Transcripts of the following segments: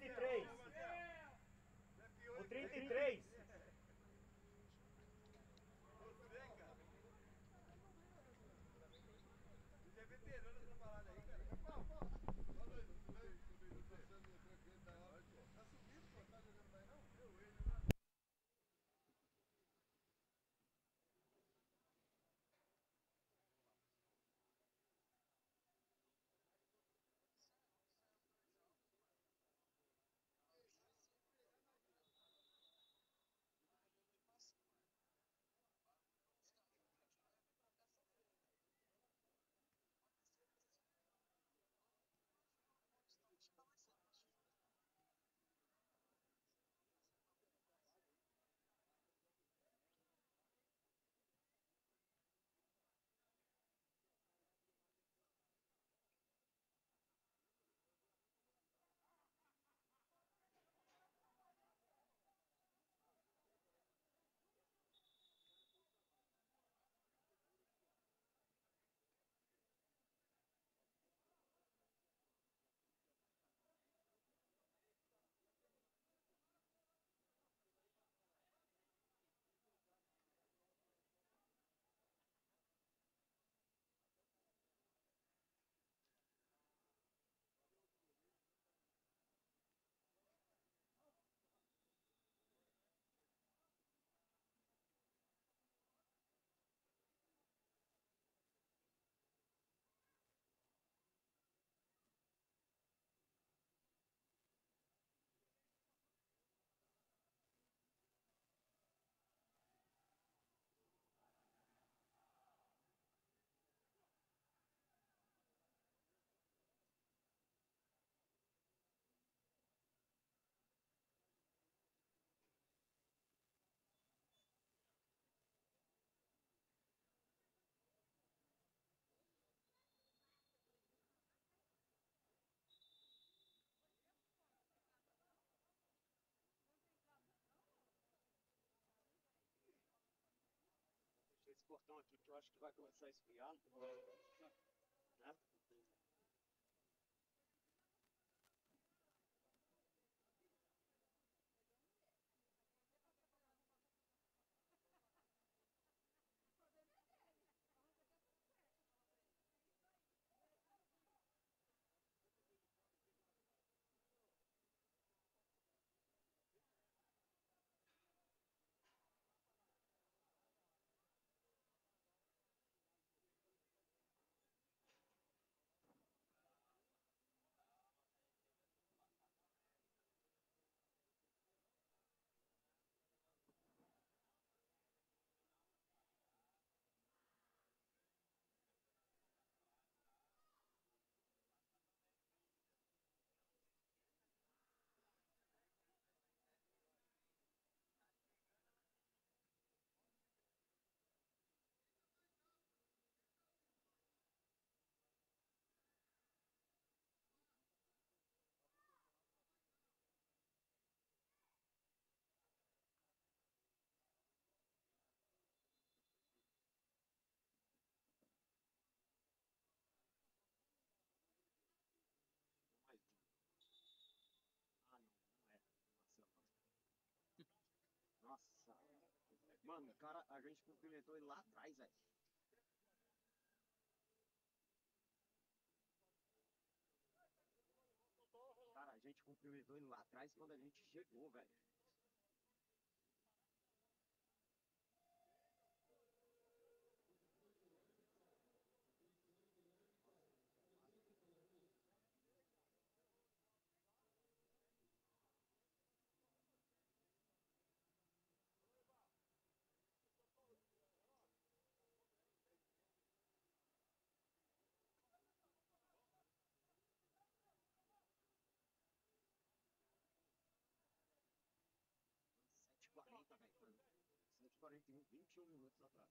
23. portão aqui, que eu acho que vai começar a esfriar. Né? Mano, o cara, a gente cumprimentou ele lá atrás, velho. Cara, a gente cumprimentou ele lá atrás quando a gente chegou, velho. Porém, 21 minutos atrás.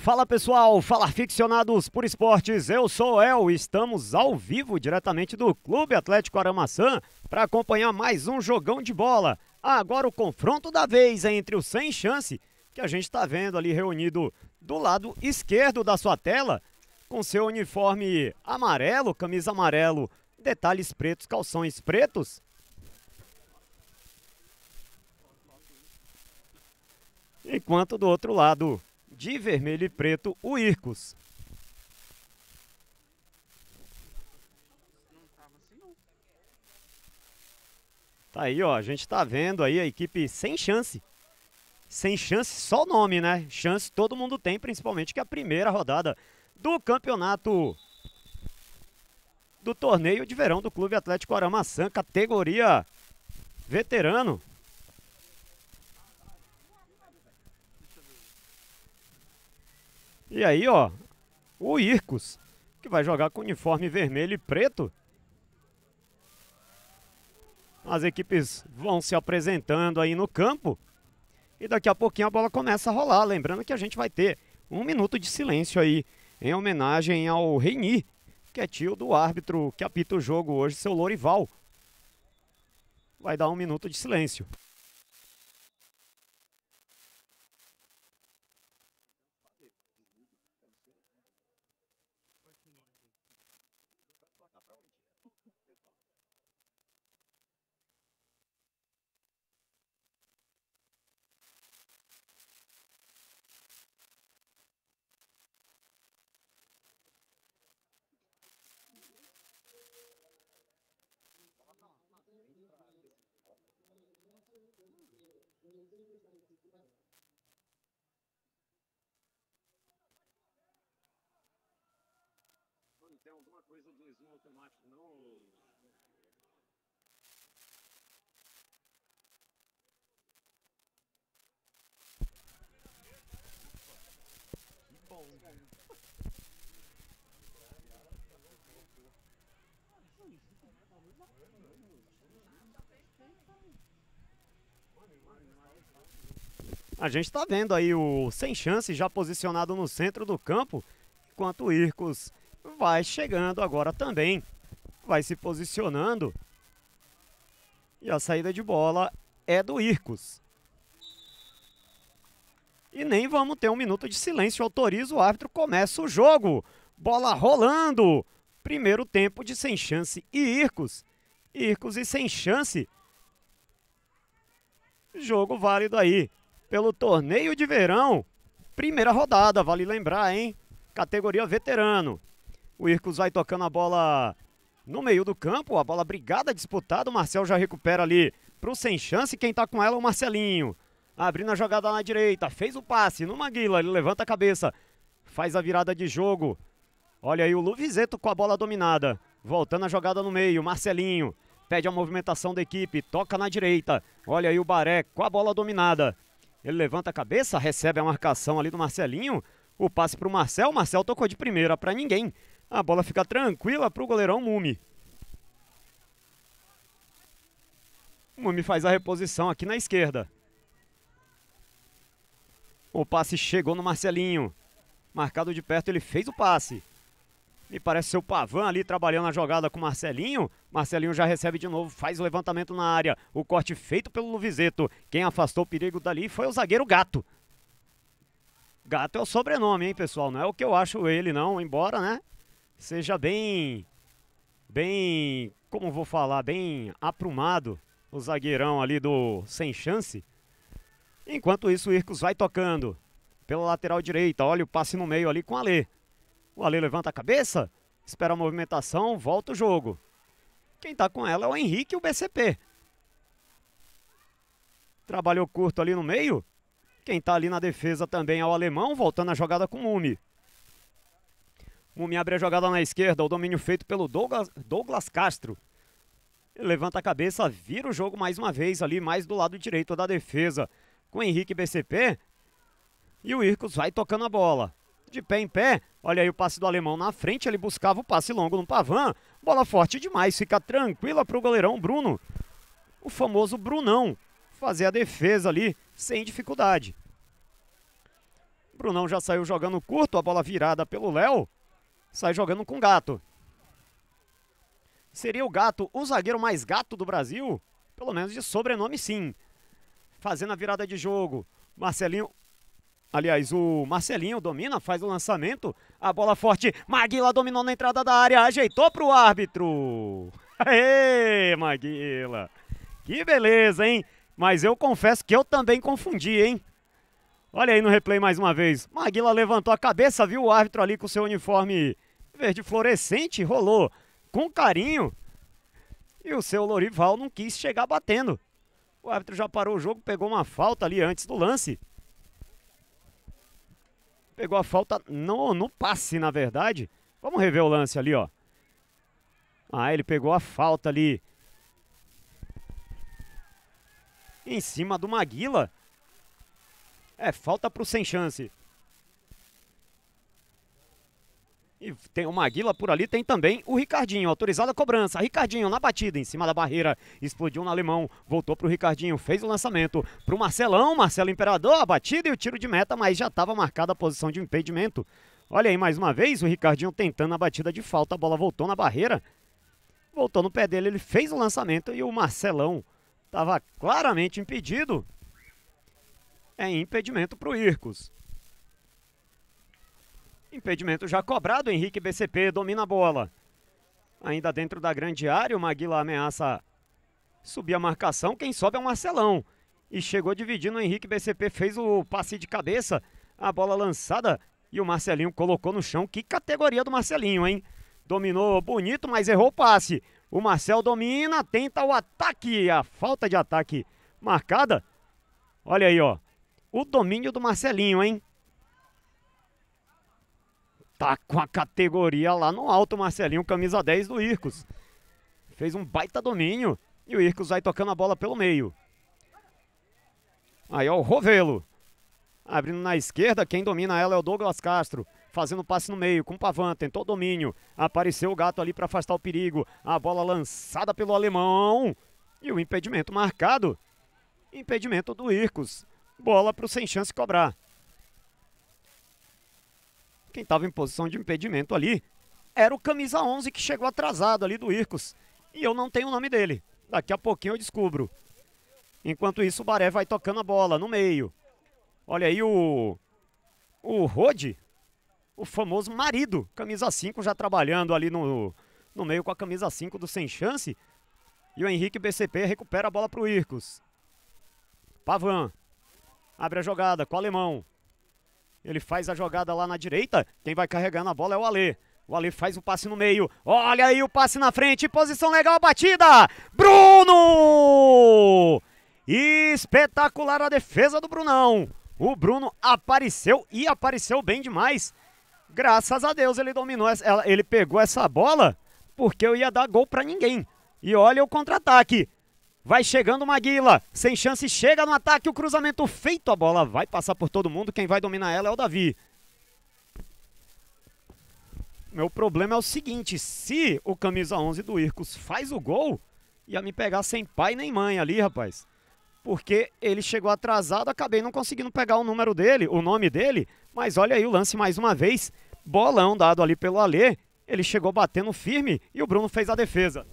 Fala pessoal, fala ficcionados por esportes, eu sou El, estamos ao vivo diretamente do Clube Atlético Aramaçã para acompanhar mais um jogão de bola. Agora o confronto da vez é entre o Sem Chance, que a gente está vendo ali reunido do lado esquerdo da sua tela, com seu uniforme amarelo, camisa amarelo, detalhes pretos, calções pretos, enquanto do outro lado de vermelho e preto, o Ircos. Tá aí, ó, a gente tá vendo aí a equipe sem chance. Sem chance, só o nome, né? Chance todo mundo tem, principalmente que é a primeira rodada do campeonato do torneio de verão do Clube Atlético Aramaçã, categoria veterano. E aí, ó, o Ircos, que vai jogar com uniforme vermelho e preto. As equipes vão se apresentando aí no campo. E daqui a pouquinho a bola começa a rolar. Lembrando que a gente vai ter um minuto de silêncio aí, em homenagem ao Reini, que é tio do árbitro que apita o jogo hoje, seu Lorival. Vai dar um minuto de silêncio. tem alguma coisa do zoom automático, não. Que bom! A gente está vendo aí o Sem Chance já posicionado no centro do campo, enquanto o Ircos vai chegando agora também, vai se posicionando. E a saída de bola é do Ircos. E nem vamos ter um minuto de silêncio. Autoriza o árbitro, começa o jogo. Bola rolando. Primeiro tempo de sem chance e Ircos. Ircos e sem chance. Jogo válido aí pelo torneio de verão. Primeira rodada, vale lembrar, hein? Categoria veterano. O Ircus vai tocando a bola no meio do campo. A bola brigada, disputada. O Marcel já recupera ali pro sem chance. Quem tá com ela é o Marcelinho. Abrindo a jogada na direita. Fez o passe no Maguila. Ele levanta a cabeça. Faz a virada de jogo. Olha aí o Luvizeto com a bola dominada. Voltando a jogada no meio. Marcelinho pede a movimentação da equipe. Toca na direita. Olha aí o Baré com a bola dominada. Ele levanta a cabeça, recebe a marcação ali do Marcelinho. O passe para o Marcel. Marcel tocou de primeira para ninguém. A bola fica tranquila para o goleirão Mumi. O Mumi faz a reposição aqui na esquerda. O passe chegou no Marcelinho. Marcado de perto, ele fez o passe. Me parece ser o Pavan ali trabalhando a jogada com o Marcelinho. Marcelinho já recebe de novo, faz o levantamento na área. O corte feito pelo Luvizeto. Quem afastou o perigo dali foi o zagueiro Gato. Gato é o sobrenome, hein, pessoal? Não é o que eu acho ele, não. Embora, né? seja bem, bem, como vou falar, bem aprumado o zagueirão ali do sem chance. Enquanto isso, o Ircos vai tocando pela lateral direita. Olha o passe no meio ali com o Alê. O Alê levanta a cabeça, espera a movimentação, volta o jogo. Quem está com ela é o Henrique e o BCP. Trabalhou curto ali no meio. Quem está ali na defesa também é o alemão, voltando a jogada com o Umi. Mumi abre a jogada na esquerda, o domínio feito pelo Douglas, Douglas Castro. Ele levanta a cabeça, vira o jogo mais uma vez ali, mais do lado direito da defesa. Com o Henrique BCP. E o Ircos vai tocando a bola. De pé em pé, olha aí o passe do alemão na frente, ele buscava o passe longo no Pavan. Bola forte demais, fica tranquila para o goleirão Bruno. O famoso Brunão, fazer a defesa ali sem dificuldade. Brunão já saiu jogando curto, a bola virada pelo Léo sai jogando com gato. Seria o gato o zagueiro mais gato do Brasil? Pelo menos de sobrenome, sim. Fazendo a virada de jogo. Marcelinho. Aliás, o Marcelinho domina, faz o lançamento. A bola forte. Maguila dominou na entrada da área. Ajeitou para o árbitro. Aê, Maguila. Que beleza, hein? Mas eu confesso que eu também confundi, hein? Olha aí no replay mais uma vez. Maguila levantou a cabeça, viu o árbitro ali com seu uniforme verde fluorescente, rolou com carinho. E o seu Lorival não quis chegar batendo. O árbitro já parou o jogo, pegou uma falta ali antes do lance. Pegou a falta no, no passe, na verdade. Vamos rever o lance ali, ó. Ah, ele pegou a falta ali. Em cima do Maguila. É, falta pro sem chance. E tem o Maguila por ali, tem também o Ricardinho, autorizada a cobrança. Ricardinho na batida, em cima da barreira, explodiu no alemão, voltou para o Ricardinho, fez o lançamento para o Marcelão, Marcelo Imperador, a batida e o tiro de meta, mas já estava marcada a posição de impedimento. Olha aí mais uma vez o Ricardinho tentando a batida de falta, a bola voltou na barreira, voltou no pé dele, ele fez o lançamento e o Marcelão estava claramente impedido é impedimento para o Ircos. Impedimento já cobrado, Henrique BCP domina a bola. Ainda dentro da grande área, o Maguila ameaça subir a marcação. Quem sobe é o Marcelão. E chegou dividindo, o Henrique BCP fez o passe de cabeça. A bola lançada e o Marcelinho colocou no chão. Que categoria do Marcelinho, hein? Dominou bonito, mas errou o passe. O Marcel domina, tenta o ataque. A falta de ataque marcada. Olha aí, ó. O domínio do Marcelinho, hein? Tá com a categoria lá no alto, Marcelinho, camisa 10 do Ircos. Fez um baita domínio. E o Ircos vai tocando a bola pelo meio. Aí, ó, o Rovelo. Abrindo na esquerda, quem domina ela é o Douglas Castro. Fazendo passe no meio, com o Pavan, tentou domínio. Apareceu o gato ali para afastar o perigo. A bola lançada pelo alemão. E o impedimento marcado. Impedimento do Ircos. Bola para o sem chance cobrar. Quem estava em posição de impedimento ali era o camisa 11 que chegou atrasado ali do Ircos. E eu não tenho o nome dele. Daqui a pouquinho eu descubro. Enquanto isso, o Baré vai tocando a bola no meio. Olha aí o. O Rode, o famoso marido, camisa 5, já trabalhando ali no, no meio com a camisa 5 do Sem Chance. E o Henrique BCP recupera a bola para o Ircos. Pavan. Abre a jogada com o alemão. Ele faz a jogada lá na direita. Quem vai carregando a bola é o Alê. O Ale faz o passe no meio. Olha aí o passe na frente. Posição legal, batida. Bruno! Espetacular a defesa do Brunão. O Bruno apareceu e apareceu bem demais. Graças a Deus ele dominou, essa, ele pegou essa bola porque eu ia dar gol para ninguém. E olha o contra-ataque. Vai chegando o Maguila. Sem chance, chega no ataque. O cruzamento feito. A bola vai passar por todo mundo. Quem vai dominar ela é o Davi. Meu problema é o seguinte. Se o camisa 11 do Ircos faz o gol, ia me pegar sem pai nem mãe ali, rapaz. Porque ele chegou atrasado, acabei não conseguindo pegar o número dele, o nome dele. Mas olha aí o lance mais uma vez. Bolão dado ali pelo Alê. Ele chegou batendo firme e o Bruno fez a defesa.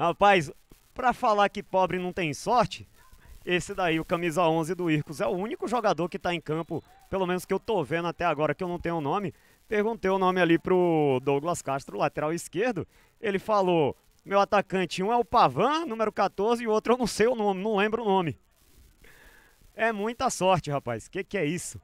Rapaz, pra falar que pobre não tem sorte, esse daí, o camisa 11 do Ircos, é o único jogador que tá em campo, pelo menos que eu tô vendo até agora, que eu não tenho o nome. Perguntei o nome ali pro Douglas Castro, lateral esquerdo. Ele falou: meu atacante, um é o Pavan, número 14, e o outro eu não sei o nome, não lembro o nome. É muita sorte, rapaz. Que que é isso?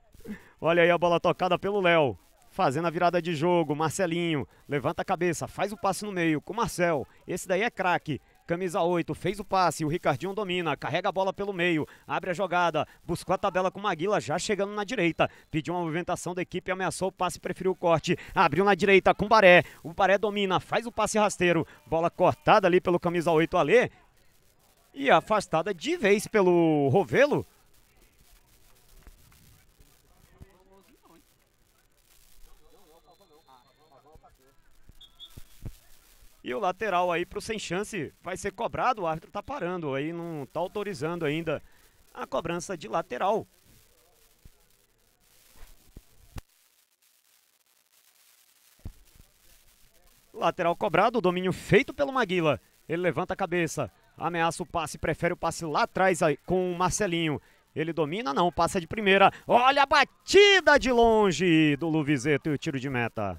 Olha aí a bola tocada pelo Léo fazendo a virada de jogo. Marcelinho levanta a cabeça, faz o passe no meio com o Marcel. Esse daí é craque. Camisa 8, fez o passe, o Ricardinho domina, carrega a bola pelo meio, abre a jogada, buscou a tabela com o Maguila, já chegando na direita, pediu uma movimentação da equipe, ameaçou o passe, preferiu o corte, abriu na direita com o Baré, o Baré domina, faz o passe rasteiro, bola cortada ali pelo camisa 8 Alê e afastada de vez pelo Rovelo, E o lateral aí pro sem chance vai ser cobrado, o árbitro tá parando aí, não tá autorizando ainda a cobrança de lateral. Lateral cobrado, domínio feito pelo Maguila. Ele levanta a cabeça, ameaça o passe, prefere o passe lá atrás aí, com o Marcelinho. Ele domina, não, passa de primeira. Olha a batida de longe do Luvizeto e o tiro de meta.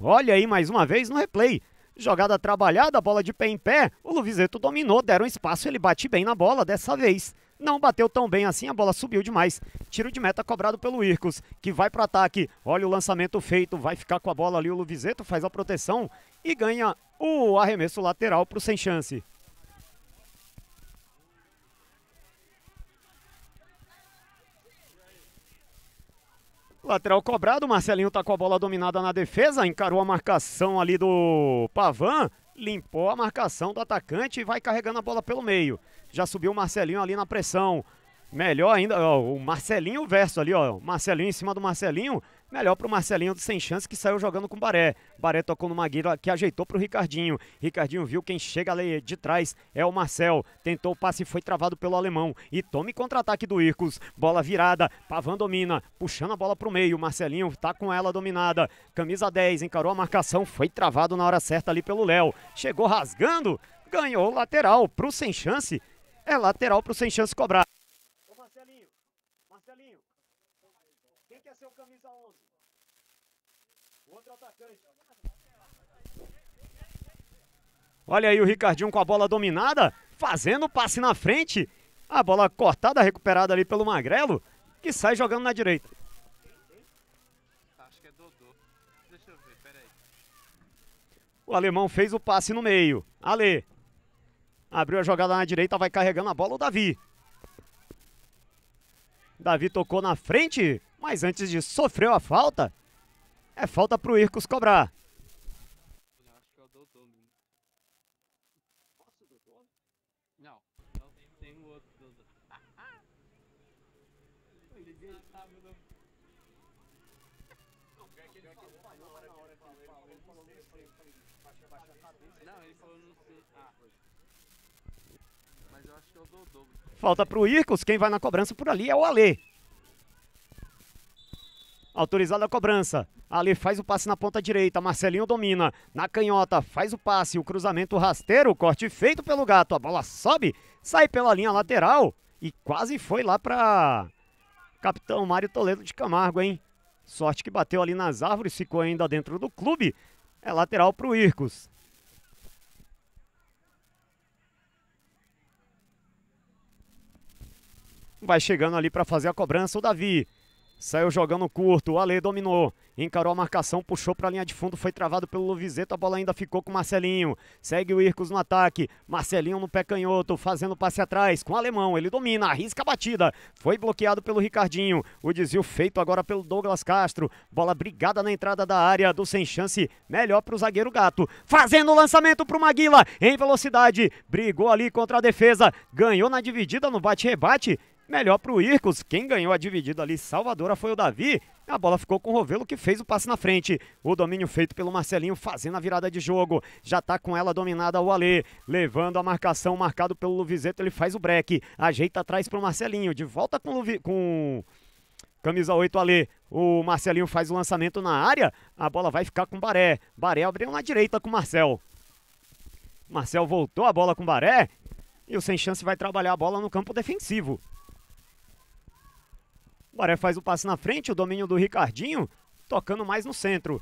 Olha aí mais uma vez no replay. Jogada trabalhada, bola de pé em pé. O Luvizeto dominou, deram espaço, ele bate bem na bola dessa vez. Não bateu tão bem assim, a bola subiu demais. Tiro de meta cobrado pelo Ircos, que vai para o ataque. Olha o lançamento feito, vai ficar com a bola ali o Luvizeto, faz a proteção e ganha o arremesso lateral para o sem chance. Lateral cobrado, Marcelinho tá com a bola dominada na defesa, encarou a marcação ali do Pavan, limpou a marcação do atacante e vai carregando a bola pelo meio. Já subiu o Marcelinho ali na pressão. Melhor ainda, ó, o Marcelinho verso ali, ó. Marcelinho em cima do Marcelinho. Melhor para o Marcelinho do Sem Chance, que saiu jogando com o Baré. Baré tocou no Maguila, que ajeitou para o Ricardinho. Ricardinho viu quem chega ali de trás é o Marcel. Tentou o passe e foi travado pelo alemão. E tome contra-ataque do Ircos. Bola virada. Pavan domina, puxando a bola para o meio. Marcelinho está com ela dominada. Camisa 10, encarou a marcação. Foi travado na hora certa ali pelo Léo. Chegou rasgando, ganhou lateral para o Sem Chance. É lateral para o Sem Chance cobrar. Olha aí o Ricardinho com a bola dominada, fazendo o passe na frente. A bola cortada, recuperada ali pelo Magrelo, que sai jogando na direita. Acho que é Dodô. Deixa eu ver, peraí. O alemão fez o passe no meio. Ale. Abriu a jogada na direita, vai carregando a bola o Davi. Davi tocou na frente, mas antes de sofreu a falta, é falta para o Ircos cobrar. Ele dele. nome. o Falta pro Ircos, quem vai na cobrança por ali é o Alê. Autorizada a cobrança. Ali faz o passe na ponta direita. Marcelinho domina. Na canhota faz o passe. O cruzamento rasteiro. corte feito pelo gato. A bola sobe. Sai pela linha lateral. E quase foi lá para capitão Mário Toledo de Camargo, hein? Sorte que bateu ali nas árvores, ficou ainda dentro do clube. É lateral para o Ircos. Vai chegando ali para fazer a cobrança o Davi. Saiu jogando curto, o Ale dominou, encarou a marcação, puxou para a linha de fundo, foi travado pelo Luvizeto, a bola ainda ficou com o Marcelinho. Segue o Ircos no ataque, Marcelinho no pé canhoto, fazendo passe atrás com o Alemão, ele domina, arrisca a batida, foi bloqueado pelo Ricardinho. O desvio feito agora pelo Douglas Castro, bola brigada na entrada da área do sem chance, melhor para o zagueiro Gato. Fazendo o lançamento para o Maguila, em velocidade, brigou ali contra a defesa, ganhou na dividida no bate-rebate. bate rebate Melhor para o Ircos, quem ganhou a dividida ali salvadora foi o Davi. A bola ficou com o Rovelo que fez o passe na frente. O domínio feito pelo Marcelinho fazendo a virada de jogo. Já está com ela dominada o Alê. Levando a marcação, marcado pelo Luvizeto, ele faz o break. Ajeita atrás para o Marcelinho. De volta com Luvi... com... Camisa 8 Alê. O Marcelinho faz o lançamento na área. A bola vai ficar com o Baré. Baré abriu na direita com o Marcel. Marcel voltou a bola com o Baré. E o Sem Chance vai trabalhar a bola no campo defensivo. Baré faz o passe na frente, o domínio do Ricardinho, tocando mais no centro.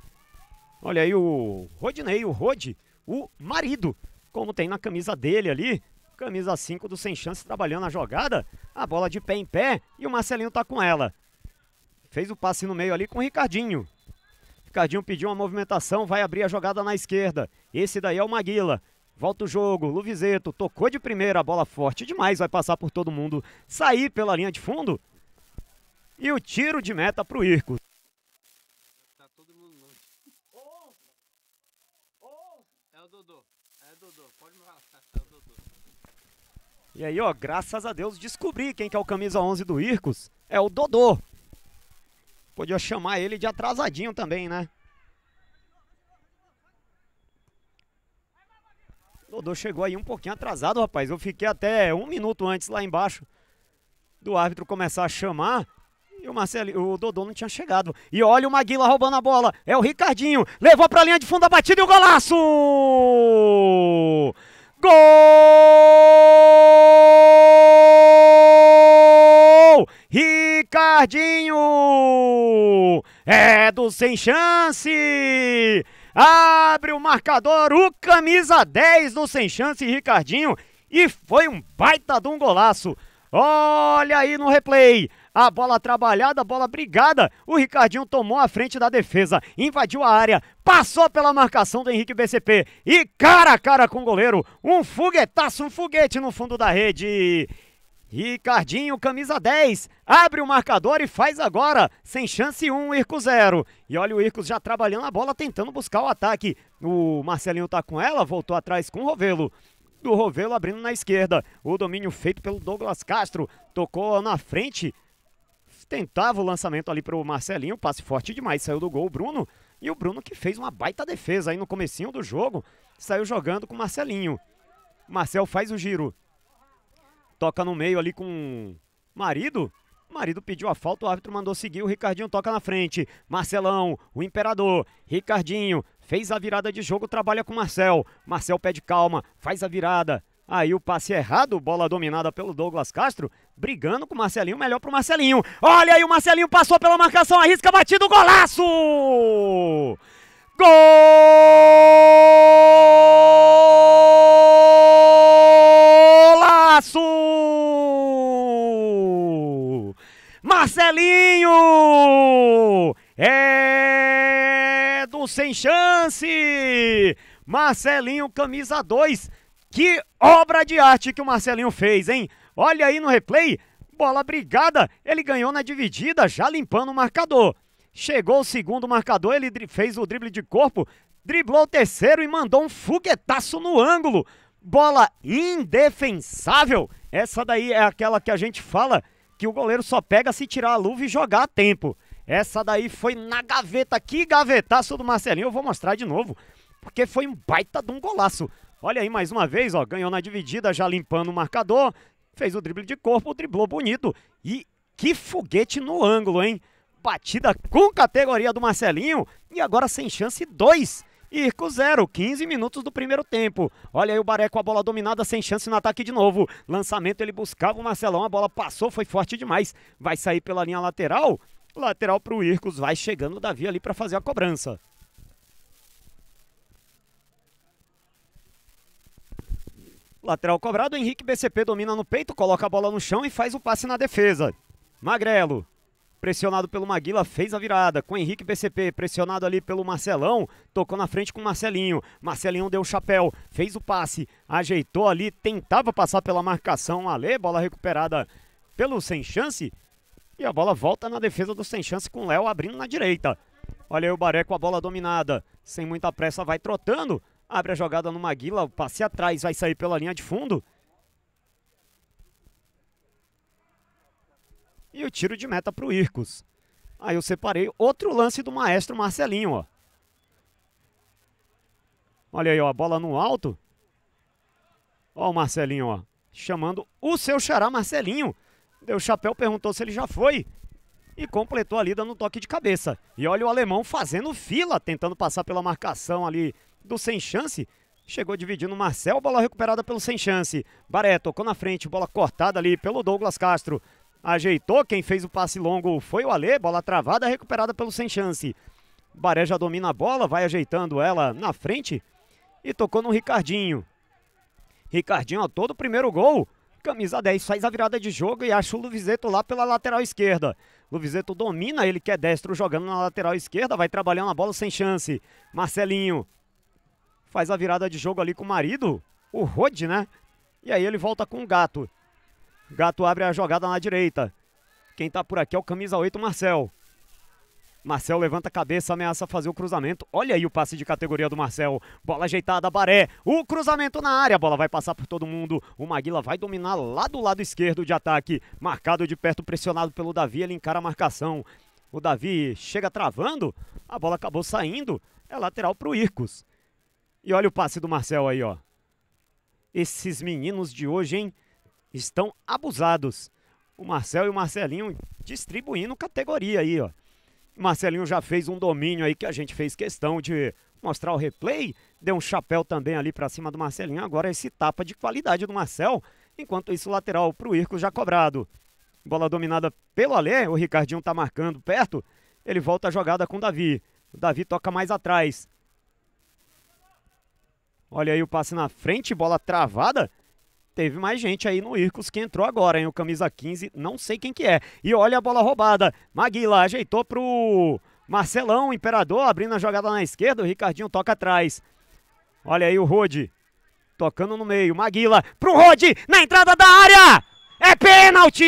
Olha aí o Rodinei, o Rod, o marido, como tem na camisa dele ali. Camisa 5 do Sem Chance trabalhando a jogada. A bola de pé em pé e o Marcelinho tá com ela. Fez o passe no meio ali com o Ricardinho. Ricardinho pediu uma movimentação, vai abrir a jogada na esquerda. Esse daí é o Maguila. Volta o jogo, Luvizeto tocou de primeira, a bola forte demais, vai passar por todo mundo. Sair pela linha de fundo, e o tiro de meta para o Irco. Tá todo mundo longe. Oh! Oh! É o Dodô. É o Dodô. Pode me arrastar. É o Dodô. E aí, ó, graças a Deus descobri quem que é o camisa 11 do Ircos. É o Dodô. Podia chamar ele de atrasadinho também, né? Dodô chegou aí um pouquinho atrasado, rapaz. Eu fiquei até um minuto antes lá embaixo do árbitro começar a chamar. E o Marcelo, o Dodô não tinha chegado. E olha o Maguila roubando a bola. É o Ricardinho. Levou pra linha de fundo a batida e o golaço! Gol! Ricardinho! É do sem chance! Abre o marcador, o camisa 10 do sem chance, Ricardinho. E foi um baita de um golaço. Olha aí no replay. A bola trabalhada, a bola brigada. O Ricardinho tomou a frente da defesa, invadiu a área, passou pela marcação do Henrique BCP e cara a cara com o goleiro. Um foguetaço, um foguete no fundo da rede. Ricardinho, camisa 10, abre o marcador e faz agora, sem chance 1, um, Irco 0. E olha o Irco já trabalhando a bola, tentando buscar o ataque. O Marcelinho tá com ela, voltou atrás com o Rovelo do Rovelo abrindo na esquerda. O domínio feito pelo Douglas Castro. Tocou na frente tentava o lançamento ali para o Marcelinho, passe forte demais, saiu do gol o Bruno, e o Bruno que fez uma baita defesa aí no comecinho do jogo, saiu jogando com o Marcelinho. Marcel faz o giro, toca no meio ali com o marido, o marido pediu a falta, o árbitro mandou seguir, o Ricardinho toca na frente. Marcelão, o imperador, Ricardinho fez a virada de jogo, trabalha com Marcel. Marcel pede calma, faz a virada, Aí o passe errado, bola dominada pelo Douglas Castro, brigando com o Marcelinho, melhor pro Marcelinho. Olha aí, o Marcelinho passou pela marcação, arrisca, batido, golaço! Golaço! Marcelinho! É do sem chance! Marcelinho, camisa 2 que obra de arte que o Marcelinho fez, hein? Olha aí no replay, bola brigada, ele ganhou na dividida, já limpando o marcador. Chegou o segundo marcador, ele fez o drible de corpo, driblou o terceiro e mandou um foguetaço no ângulo. Bola indefensável. Essa daí é aquela que a gente fala que o goleiro só pega se tirar a luva e jogar a tempo. Essa daí foi na gaveta. Que gavetaço do Marcelinho. Eu vou mostrar de novo. Porque foi um baita de um golaço. Olha aí mais uma vez, ó, ganhou na dividida, já limpando o marcador. Fez o drible de corpo, driblou bonito. E que foguete no ângulo, hein? Batida com categoria do Marcelinho. E agora sem chance, dois. Irco 0, 15 minutos do primeiro tempo. Olha aí o Baré com a bola dominada, sem chance no ataque de novo. Lançamento, ele buscava o Marcelão, a bola passou, foi forte demais. Vai sair pela linha lateral. Lateral para o Ircos, vai chegando o Davi ali para fazer a cobrança. Lateral cobrado, Henrique BCP domina no peito, coloca a bola no chão e faz o passe na defesa. Magrelo, pressionado pelo Maguila, fez a virada. Com Henrique BCP, pressionado ali pelo Marcelão, tocou na frente com Marcelinho. Marcelinho deu o chapéu, fez o passe, ajeitou ali, tentava passar pela marcação. Ale, bola recuperada pelo Sem Chance. E a bola volta na defesa do Sem Chance com Léo abrindo na direita. Olha aí o Baré com a bola dominada. Sem muita pressa vai trotando. Abre a jogada no Maguila, passe atrás, vai sair pela linha de fundo. E o tiro de meta para o Ircos. Aí eu separei outro lance do maestro Marcelinho, ó. Olha aí, ó, a bola no alto. Ó o Marcelinho, ó. Chamando o seu xará Marcelinho. Deu chapéu, perguntou se ele já foi. E completou ali dando um toque de cabeça. E olha o alemão fazendo fila, tentando passar pela marcação ali do Sem Chance. Chegou dividindo o Marcel, bola recuperada pelo Sem Chance. Baré tocou na frente, bola cortada ali pelo Douglas Castro. Ajeitou, quem fez o passe longo foi o Alê, bola travada, recuperada pelo Sem Chance. Baré já domina a bola, vai ajeitando ela na frente e tocou no Ricardinho. Ricardinho, a todo o primeiro gol. Camisa 10 faz a virada de jogo e acha o Luvizeto lá pela lateral esquerda. Luvizeto domina, ele que é destro jogando na lateral esquerda, vai trabalhando a bola sem chance. Marcelinho Faz a virada de jogo ali com o marido, o Rod, né? E aí ele volta com o Gato. Gato abre a jogada na direita. Quem tá por aqui é o camisa 8, Marcel. Marcel levanta a cabeça, ameaça fazer o cruzamento. Olha aí o passe de categoria do Marcel. Bola ajeitada, Baré. O cruzamento na área. A bola vai passar por todo mundo. O Maguila vai dominar lá do lado esquerdo de ataque. Marcado de perto, pressionado pelo Davi. Ele encara a marcação. O Davi chega travando. A bola acabou saindo. É lateral pro Ircos. E olha o passe do Marcel aí, ó. Esses meninos de hoje, hein, estão abusados. O Marcel e o Marcelinho distribuindo categoria aí, ó. O Marcelinho já fez um domínio aí que a gente fez questão de mostrar o replay. Deu um chapéu também ali para cima do Marcelinho. Agora esse tapa de qualidade do Marcel. Enquanto isso, lateral para o Irco já cobrado. Bola dominada pelo Alê. O Ricardinho tá marcando perto. Ele volta a jogada com o Davi. O Davi toca mais atrás. Olha aí o passe na frente, bola travada. Teve mais gente aí no Ircos que entrou agora, hein? O camisa 15, não sei quem que é. E olha a bola roubada. Maguila ajeitou pro Marcelão, Imperador, abrindo a jogada na esquerda. O Ricardinho toca atrás. Olha aí o Rode. Tocando no meio. Maguila pro Rode. Na entrada da área. É pênalti!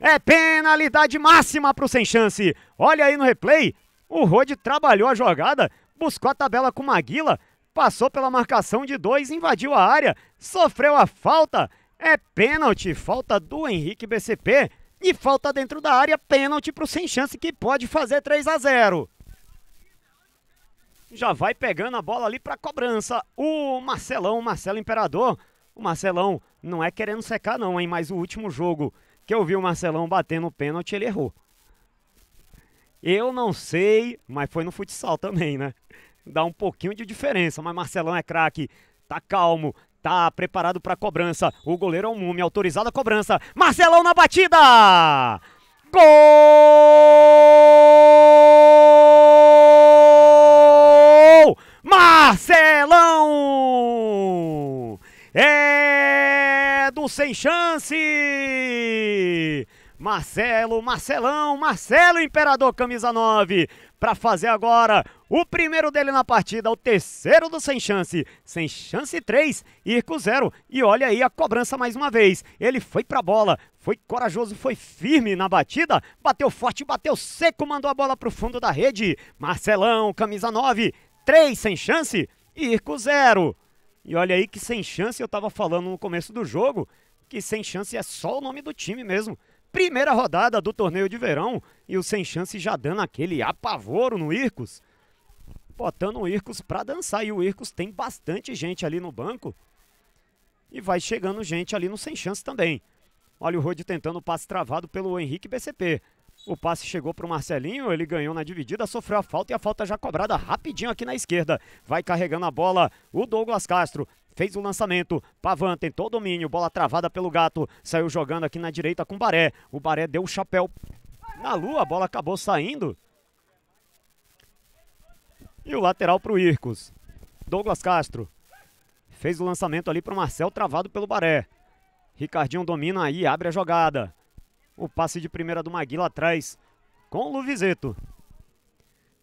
É penalidade máxima pro sem chance. Olha aí no replay. O Rode trabalhou a jogada buscou a tabela com Maguila, passou pela marcação de dois, invadiu a área, sofreu a falta. É pênalti, falta do Henrique BCP e falta dentro da área, pênalti para o Sem Chance que pode fazer 3 a 0. Já vai pegando a bola ali para cobrança. O Marcelão, o Marcelo Imperador. O Marcelão não é querendo secar não, hein, mas o último jogo que eu vi o Marcelão batendo o pênalti, ele errou. Eu não sei, mas foi no futsal também, né? Dá um pouquinho de diferença, mas Marcelão é craque, tá calmo, tá preparado para cobrança. O goleiro é um mume, autorizado a cobrança. Marcelão na batida! Gol! Marcelão! É do sem chance! Marcelo, Marcelão, Marcelo Imperador, camisa 9, para fazer agora o primeiro dele na partida, o terceiro do Sem Chance. Sem Chance 3, Irco 0. E olha aí a cobrança mais uma vez. Ele foi pra bola, foi corajoso, foi firme na batida, bateu forte, bateu seco, mandou a bola pro fundo da rede. Marcelão, camisa 9, 3 Sem Chance, Irco 0. E olha aí que Sem Chance eu tava falando no começo do jogo, que Sem Chance é só o nome do time mesmo primeira rodada do torneio de verão e o Sem Chance já dando aquele apavoro no Ircos, botando o Ircos para dançar. E o Ircos tem bastante gente ali no banco e vai chegando gente ali no Sem Chance também. Olha o Rode tentando o passe travado pelo Henrique BCP. O passe chegou para o Marcelinho, ele ganhou na dividida, sofreu a falta e a falta já cobrada rapidinho aqui na esquerda. Vai carregando a bola o Douglas Castro fez o lançamento. Pavan tentou o domínio, bola travada pelo gato, saiu jogando aqui na direita com o Baré. O Baré deu o chapéu na lua, a bola acabou saindo. E o lateral para o Ircos. Douglas Castro fez o lançamento ali para o Marcel, travado pelo Baré. Ricardinho domina aí, abre a jogada. O passe de primeira do Magui lá atrás com o Luvizeto.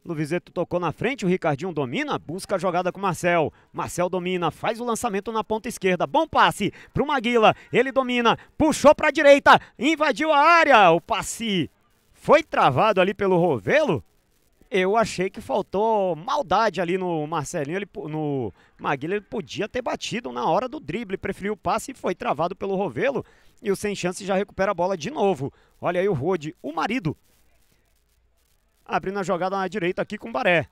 Luvizeto tocou na frente, o Ricardinho domina, busca a jogada com Marcel. Marcel domina, faz o lançamento na ponta esquerda. Bom passe para o Maguila, ele domina, puxou para a direita, invadiu a área. O passe foi travado ali pelo Rovelo. Eu achei que faltou maldade ali no Marcelinho, ele, no Maguila, ele podia ter batido na hora do drible, preferiu o passe e foi travado pelo Rovelo. E o Sem Chance já recupera a bola de novo. Olha aí o Rode, o marido Abrindo a jogada na direita aqui com o Baré.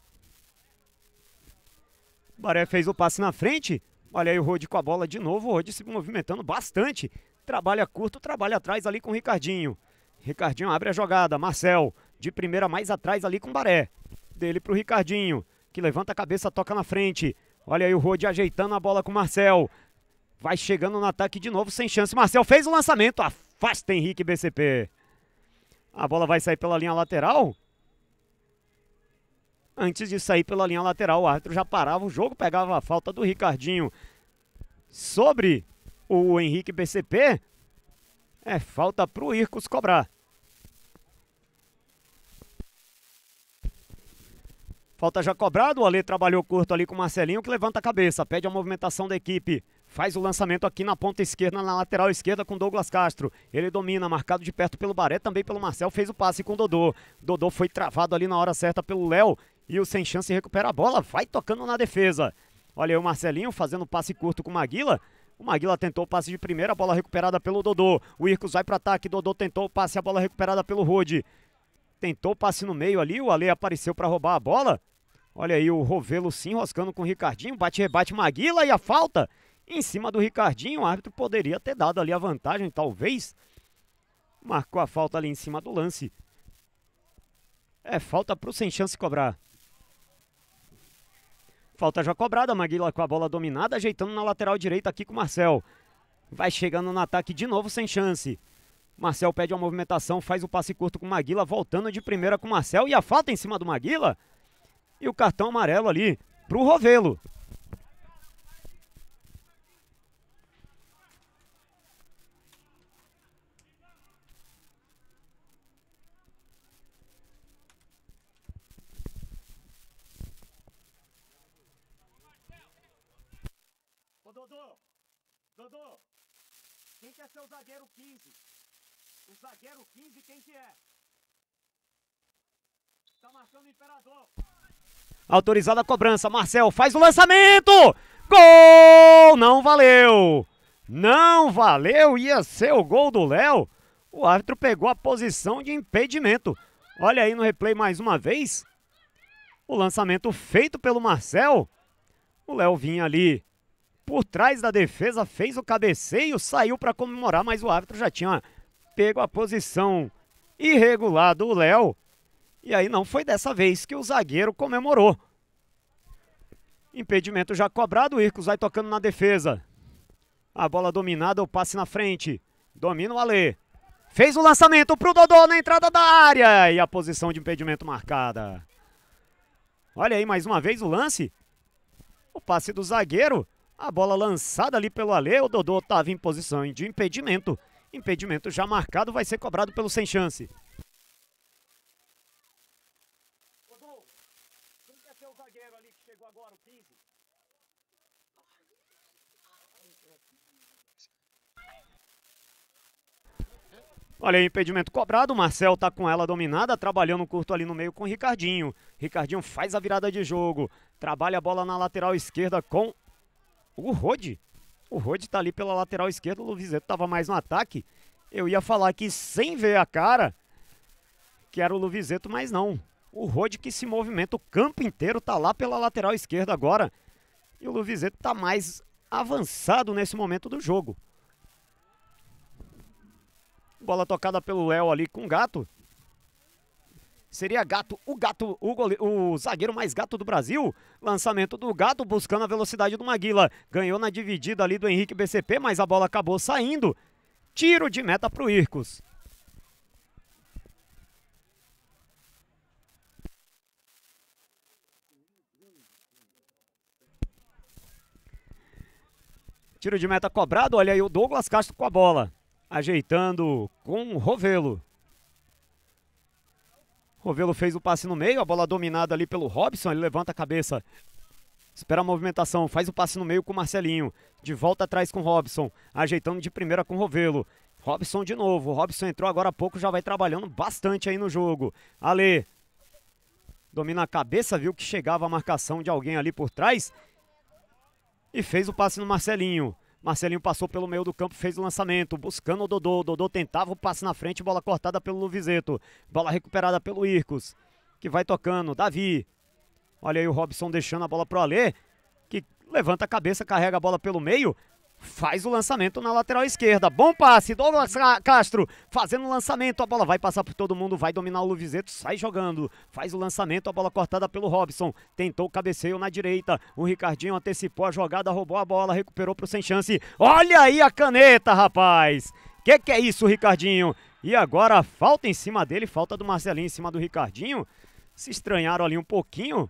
O Baré fez o passe na frente. Olha aí o Rodi com a bola de novo. O Rodi se movimentando bastante. Trabalha curto, trabalha atrás ali com o Ricardinho. Ricardinho abre a jogada. Marcel, de primeira mais atrás ali com o Baré. Dele pro Ricardinho, que levanta a cabeça, toca na frente. Olha aí o Rodi ajeitando a bola com o Marcel. Vai chegando no ataque de novo, sem chance. Marcel fez o lançamento. Afasta Henrique BCP. A bola vai sair pela linha lateral. Antes de sair pela linha lateral, o árbitro já parava o jogo, pegava a falta do Ricardinho sobre o Henrique BCP. É falta para o Ircos cobrar. Falta já cobrado, o Ale trabalhou curto ali com o Marcelinho, que levanta a cabeça, pede a movimentação da equipe. Faz o lançamento aqui na ponta esquerda, na lateral esquerda com Douglas Castro. Ele domina, marcado de perto pelo Baré, também pelo Marcel, fez o passe com o Dodô. Dodô foi travado ali na hora certa pelo Léo e o Sem Chance recupera a bola, vai tocando na defesa. Olha aí o Marcelinho fazendo passe curto com o Maguila. O Maguila tentou o passe de primeira, a bola recuperada pelo Dodô. O Ircos vai para ataque, Dodô tentou o passe, a bola recuperada pelo Rode. Tentou o passe no meio ali, o Ale apareceu para roubar a bola. Olha aí o Rovelo se enroscando com o Ricardinho, bate-rebate Maguila e a falta. Em cima do Ricardinho, o árbitro poderia ter dado ali a vantagem, talvez. Marcou a falta ali em cima do lance. É falta para o Sem Chance cobrar. Falta já cobrada, Maguila com a bola dominada, ajeitando na lateral direita aqui com o Marcel. Vai chegando no ataque de novo sem chance. Marcel pede uma movimentação, faz o passe curto com o Maguila, voltando de primeira com o Marcel. E a falta em cima do Maguila. E o cartão amarelo ali pro Rovelo. Dodô! Dodô! Quem quer é ser o zagueiro 15? O zagueiro 15 quem que é? Tá marcando o Imperador. Autorizada a cobrança, Marcel faz o lançamento! Gol! Não valeu! Não valeu, ia ser o gol do Léo. O árbitro pegou a posição de impedimento. Olha aí no replay mais uma vez. O lançamento feito pelo Marcel. O Léo vinha ali por trás da defesa, fez o cabeceio, saiu para comemorar, mas o árbitro já tinha pego a posição irregular do Léo. E aí não foi dessa vez que o zagueiro comemorou. Impedimento já cobrado, o Ircos vai tocando na defesa. A bola dominada, o passe na frente. Domina o Alê. Fez o lançamento para o Dodô na entrada da área. E a posição de impedimento marcada. Olha aí mais uma vez o lance. O passe do zagueiro. A bola lançada ali pelo Ale, o Dodô estava em posição de impedimento. Impedimento já marcado, vai ser cobrado pelo sem chance. Olha aí, impedimento cobrado, o Marcel tá com ela dominada, trabalhando curto ali no meio com o Ricardinho. Ricardinho faz a virada de jogo, trabalha a bola na lateral esquerda com o Rode. O Rode tá ali pela lateral esquerda, o Luvizeto tava mais no ataque. Eu ia falar aqui sem ver a cara que era o Luvizeto, mas não. O Rode que se movimenta o campo inteiro, tá lá pela lateral esquerda agora. E o Luvizeto tá mais avançado nesse momento do jogo. Bola tocada pelo Léo ali com o Gato. Seria gato, o gato, o, gole, o zagueiro mais gato do Brasil. Lançamento do gato, buscando a velocidade do Maguila. Ganhou na dividida ali do Henrique BCP, mas a bola acabou saindo. Tiro de meta para o Ircos. Tiro de meta cobrado, olha aí o Douglas Castro com a bola. Ajeitando com o Rovelo. Covelo fez o passe no meio, a bola dominada ali pelo Robson, ele levanta a cabeça. Espera a movimentação, faz o passe no meio com o Marcelinho. De volta atrás com o Robson, ajeitando de primeira com o Rovelo. Robson de novo, Robson entrou agora há pouco, já vai trabalhando bastante aí no jogo. Ale, domina a cabeça, viu que chegava a marcação de alguém ali por trás. E fez o passe no Marcelinho. Marcelinho passou pelo meio do campo, fez o lançamento, buscando o Dodô. O Dodô tentava o passe na frente, bola cortada pelo Luvizeto. Bola recuperada pelo Ircos, que vai tocando. Davi. Olha aí o Robson deixando a bola pro Alê, que levanta a cabeça, carrega a bola pelo meio faz o lançamento na lateral esquerda. Bom passe, Douglas Castro fazendo o lançamento. A bola vai passar por todo mundo, vai dominar o Luvizeto, sai jogando. Faz o lançamento, a bola cortada pelo Robson. Tentou o cabeceio na direita. O Ricardinho antecipou a jogada, roubou a bola, recuperou pro sem chance. Olha aí a caneta, rapaz! Que que é isso, Ricardinho? E agora falta em cima dele, falta do Marcelinho em cima do Ricardinho. Se estranharam ali um pouquinho.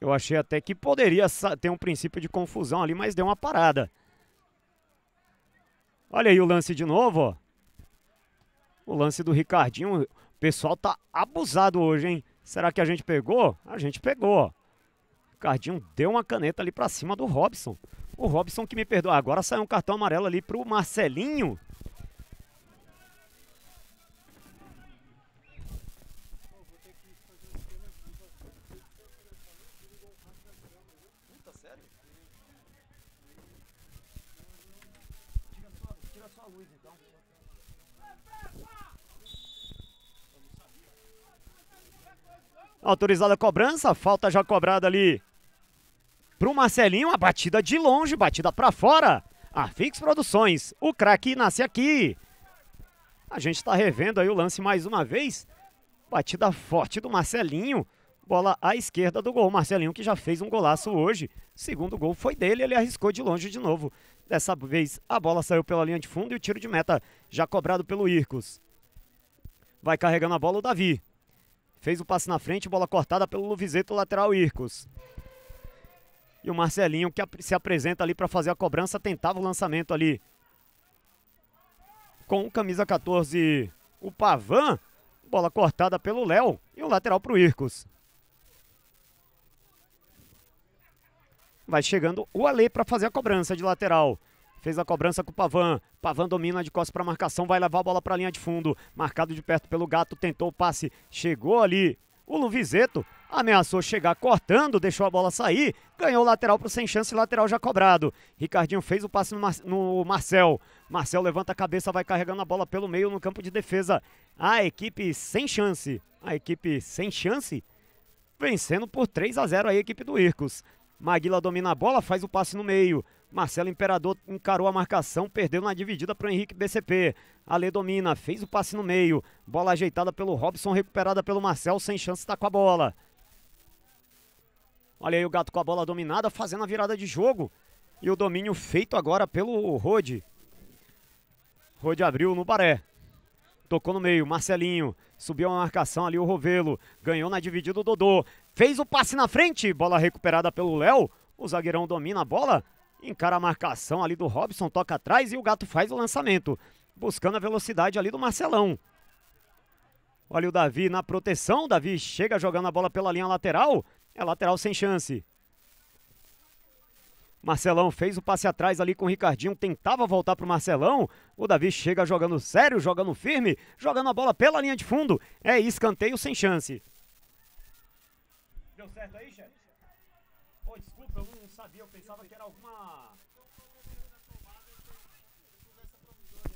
Eu achei até que poderia ter um princípio de confusão ali, mas deu uma parada. Olha aí o lance de novo, ó. O lance do Ricardinho. O pessoal tá abusado hoje, hein? Será que a gente pegou? A gente pegou, ó. Ricardinho deu uma caneta ali para cima do Robson. O Robson que me perdoa. Agora saiu um cartão amarelo ali pro Marcelinho. Autorizada a cobrança, falta já cobrada ali para o Marcelinho. A batida de longe, batida para fora. A Fix Produções, o craque nasce aqui. A gente está revendo aí o lance mais uma vez. Batida forte do Marcelinho. Bola à esquerda do gol. Marcelinho que já fez um golaço hoje. Segundo gol foi dele, ele arriscou de longe de novo. Dessa vez a bola saiu pela linha de fundo e o tiro de meta já cobrado pelo Ircos. Vai carregando a bola o Davi. Fez o passe na frente, bola cortada pelo Luvizeto, lateral Ircos. E o Marcelinho que se apresenta ali para fazer a cobrança, tentava o lançamento ali. Com camisa 14, o Pavan. Bola cortada pelo Léo e o lateral para o Ircos. Vai chegando o Ale para fazer a cobrança de lateral fez a cobrança com o Pavan. Pavan domina de costas para marcação, vai levar a bola para a linha de fundo. Marcado de perto pelo Gato, tentou o passe, chegou ali. O Luvizeto ameaçou chegar cortando, deixou a bola sair, ganhou o lateral para sem chance, lateral já cobrado. Ricardinho fez o passe no, Mar no Marcel. Marcel levanta a cabeça, vai carregando a bola pelo meio no campo de defesa. A equipe sem chance, a equipe sem chance, vencendo por 3 a 0 a equipe do Ircos. Maguila domina a bola, faz o passe no meio. Marcelo Imperador encarou a marcação, perdeu na dividida para o Henrique BCP. Ale domina, fez o passe no meio. Bola ajeitada pelo Robson, recuperada pelo Marcel, sem chance está com a bola. Olha aí o Gato com a bola dominada, fazendo a virada de jogo. E o domínio feito agora pelo Rode. Rode abriu no Baré. Tocou no meio, Marcelinho. Subiu a marcação ali o Rovelo. Ganhou na dividida o Dodô. Fez o passe na frente. Bola recuperada pelo Léo. O zagueirão domina a bola encara a marcação ali do Robson, toca atrás e o Gato faz o lançamento, buscando a velocidade ali do Marcelão. Olha o Davi na proteção, o Davi chega jogando a bola pela linha lateral, é lateral sem chance. Marcelão fez o passe atrás ali com o Ricardinho, tentava voltar para o Marcelão. O Davi chega jogando sério, jogando firme, jogando a bola pela linha de fundo. É escanteio sem chance. Deu certo aí, chefe? sabia, eu pensava que era alguma.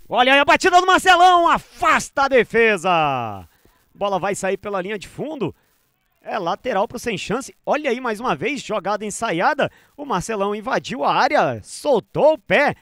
Olha aí a batida do Marcelão, afasta a defesa. Bola vai sair pela linha de fundo. É lateral para o sem chance. Olha aí mais uma vez, jogada ensaiada. O Marcelão invadiu a área, soltou o pé.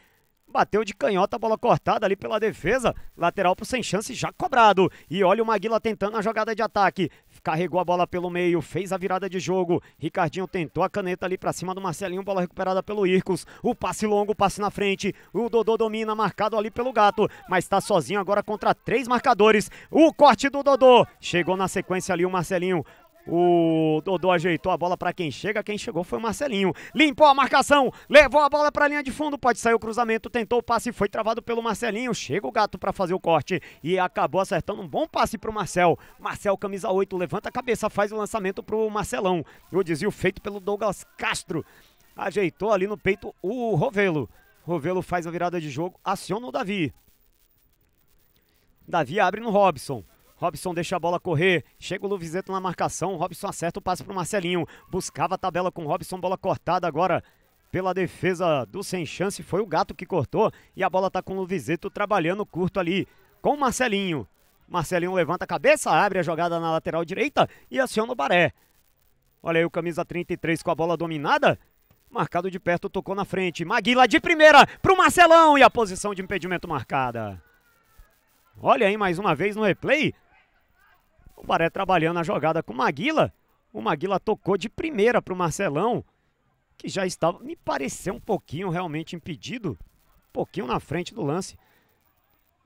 Bateu de canhota, bola cortada ali pela defesa. Lateral pro sem chance, já cobrado. E olha o Maguila tentando a jogada de ataque carregou a bola pelo meio, fez a virada de jogo. Ricardinho tentou a caneta ali para cima do Marcelinho, bola recuperada pelo Ircos. O passe longo, passe na frente. O Dodô domina, marcado ali pelo Gato, mas está sozinho agora contra três marcadores. O corte do Dodô. Chegou na sequência ali o Marcelinho. O Dodô ajeitou a bola para quem chega, quem chegou foi o Marcelinho. Limpou a marcação, levou a bola para a linha de fundo, pode sair o cruzamento, tentou o passe, foi travado pelo Marcelinho. Chega o gato para fazer o corte e acabou acertando um bom passe para o Marcel. Marcel, camisa 8, levanta a cabeça, faz o lançamento para o Marcelão. o desvio feito pelo Douglas Castro. Ajeitou ali no peito o Rovelo. Rovelo faz a virada de jogo, aciona o Davi. Davi abre no Robson. Robson deixa a bola correr. Chega o Luvizeto na marcação. Robson acerta o passe para o Marcelinho. Buscava a tabela com Robson. Bola cortada agora pela defesa do Sem Chance. Foi o Gato que cortou. E a bola está com o Luvizeto trabalhando curto ali com o Marcelinho. Marcelinho levanta a cabeça, abre a jogada na lateral direita e aciona o Baré. Olha aí o camisa 33 com a bola dominada. Marcado de perto, tocou na frente. Maguila de primeira para o Marcelão e a posição de impedimento marcada. Olha aí mais uma vez no replay. O Baré trabalhando a jogada com o Maguila. O Maguila tocou de primeira para o Marcelão, que já estava, me pareceu um pouquinho realmente impedido, um pouquinho na frente do lance.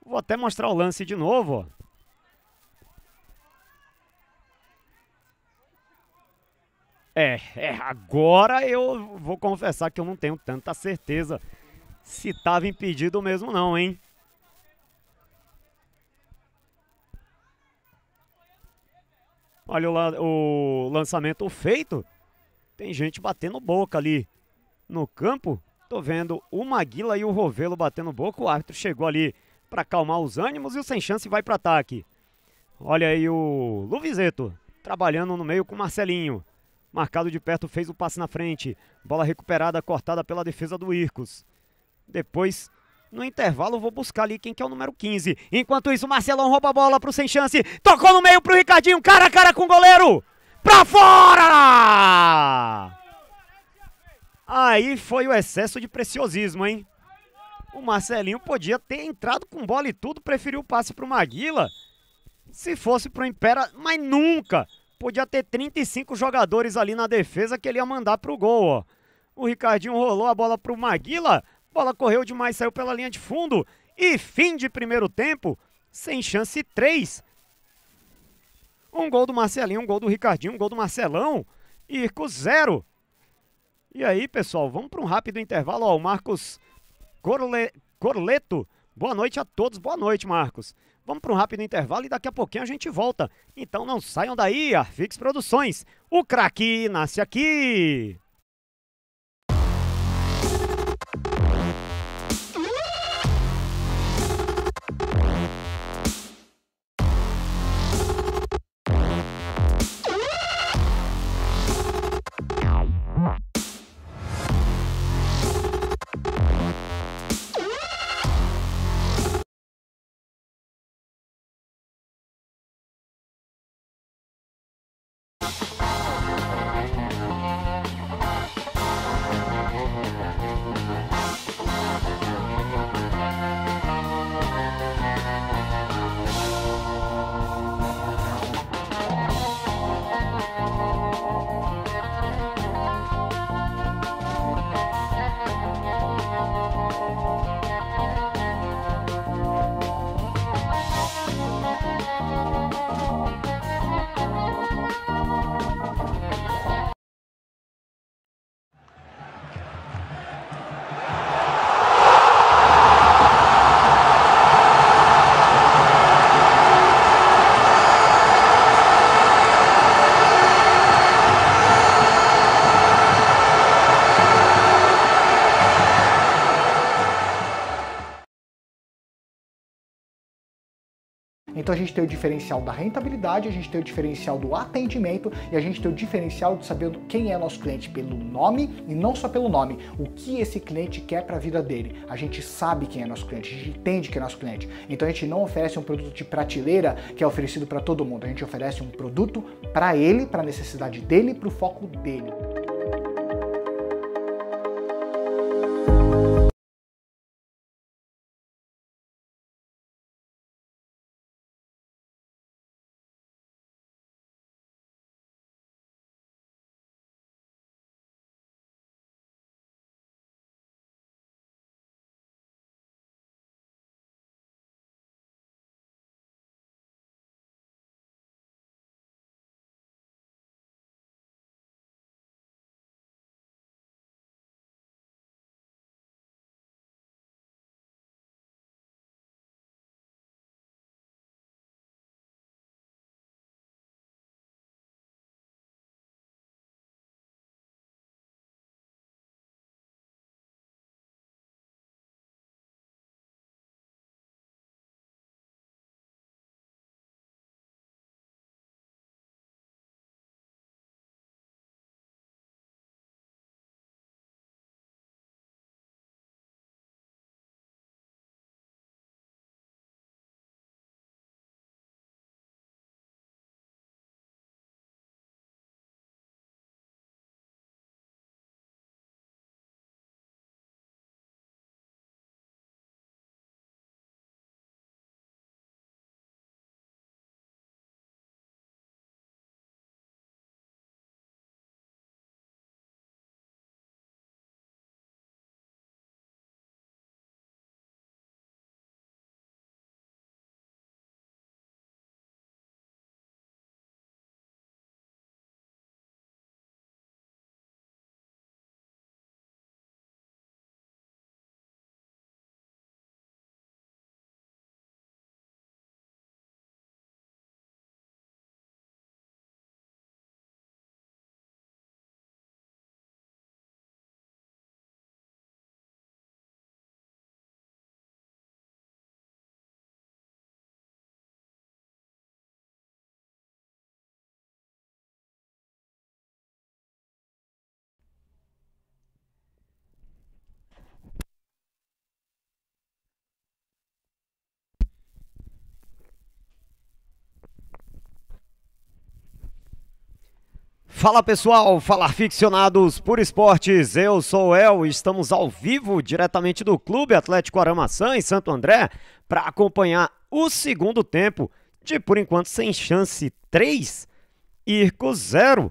Vou até mostrar o lance de novo, ó. É, é, agora eu vou confessar que eu não tenho tanta certeza se estava impedido mesmo não, hein? Olha o, o lançamento feito. Tem gente batendo boca ali no campo. Tô vendo o Maguila e o Rovelo batendo boca. O árbitro chegou ali para acalmar os ânimos e o sem chance vai para ataque. Olha aí o Luvizeto trabalhando no meio com o Marcelinho. Marcado de perto, fez o passe na frente. Bola recuperada, cortada pela defesa do Ircos. Depois no intervalo, vou buscar ali quem que é o número 15. Enquanto isso, Marcelão rouba a bola pro Sem Chance. Tocou no meio pro Ricardinho. Cara a cara com o goleiro. Pra fora! Aí foi o excesso de preciosismo, hein? O Marcelinho podia ter entrado com bola e tudo, preferiu o passe pro Maguila. Se fosse pro Impera, mas nunca. Podia ter 35 jogadores ali na defesa que ele ia mandar pro gol, ó. O Ricardinho rolou a bola pro Maguila. Bola correu demais, saiu pela linha de fundo. E fim de primeiro tempo, sem chance 3. Um gol do Marcelinho, um gol do Ricardinho, um gol do Marcelão. Irco 0. E aí, pessoal, vamos para um rápido intervalo. Ó, o Marcos Corle... Corleto. Boa noite a todos. Boa noite, Marcos. Vamos para um rápido intervalo e daqui a pouquinho a gente volta. Então não saiam daí, Arfix Produções. O craque nasce aqui. Então a gente tem o diferencial da rentabilidade, a gente tem o diferencial do atendimento e a gente tem o diferencial de saber quem é nosso cliente pelo nome e não só pelo nome, o que esse cliente quer para a vida dele. A gente sabe quem é nosso cliente, a gente entende quem é nosso cliente. Então a gente não oferece um produto de prateleira que é oferecido para todo mundo, a gente oferece um produto para ele, para a necessidade dele, para o foco dele. Fala pessoal, falar ficcionados por esportes, eu sou o El, estamos ao vivo diretamente do Clube Atlético Aramaçã em Santo André para acompanhar o segundo tempo de por enquanto sem chance 3, Irco 0.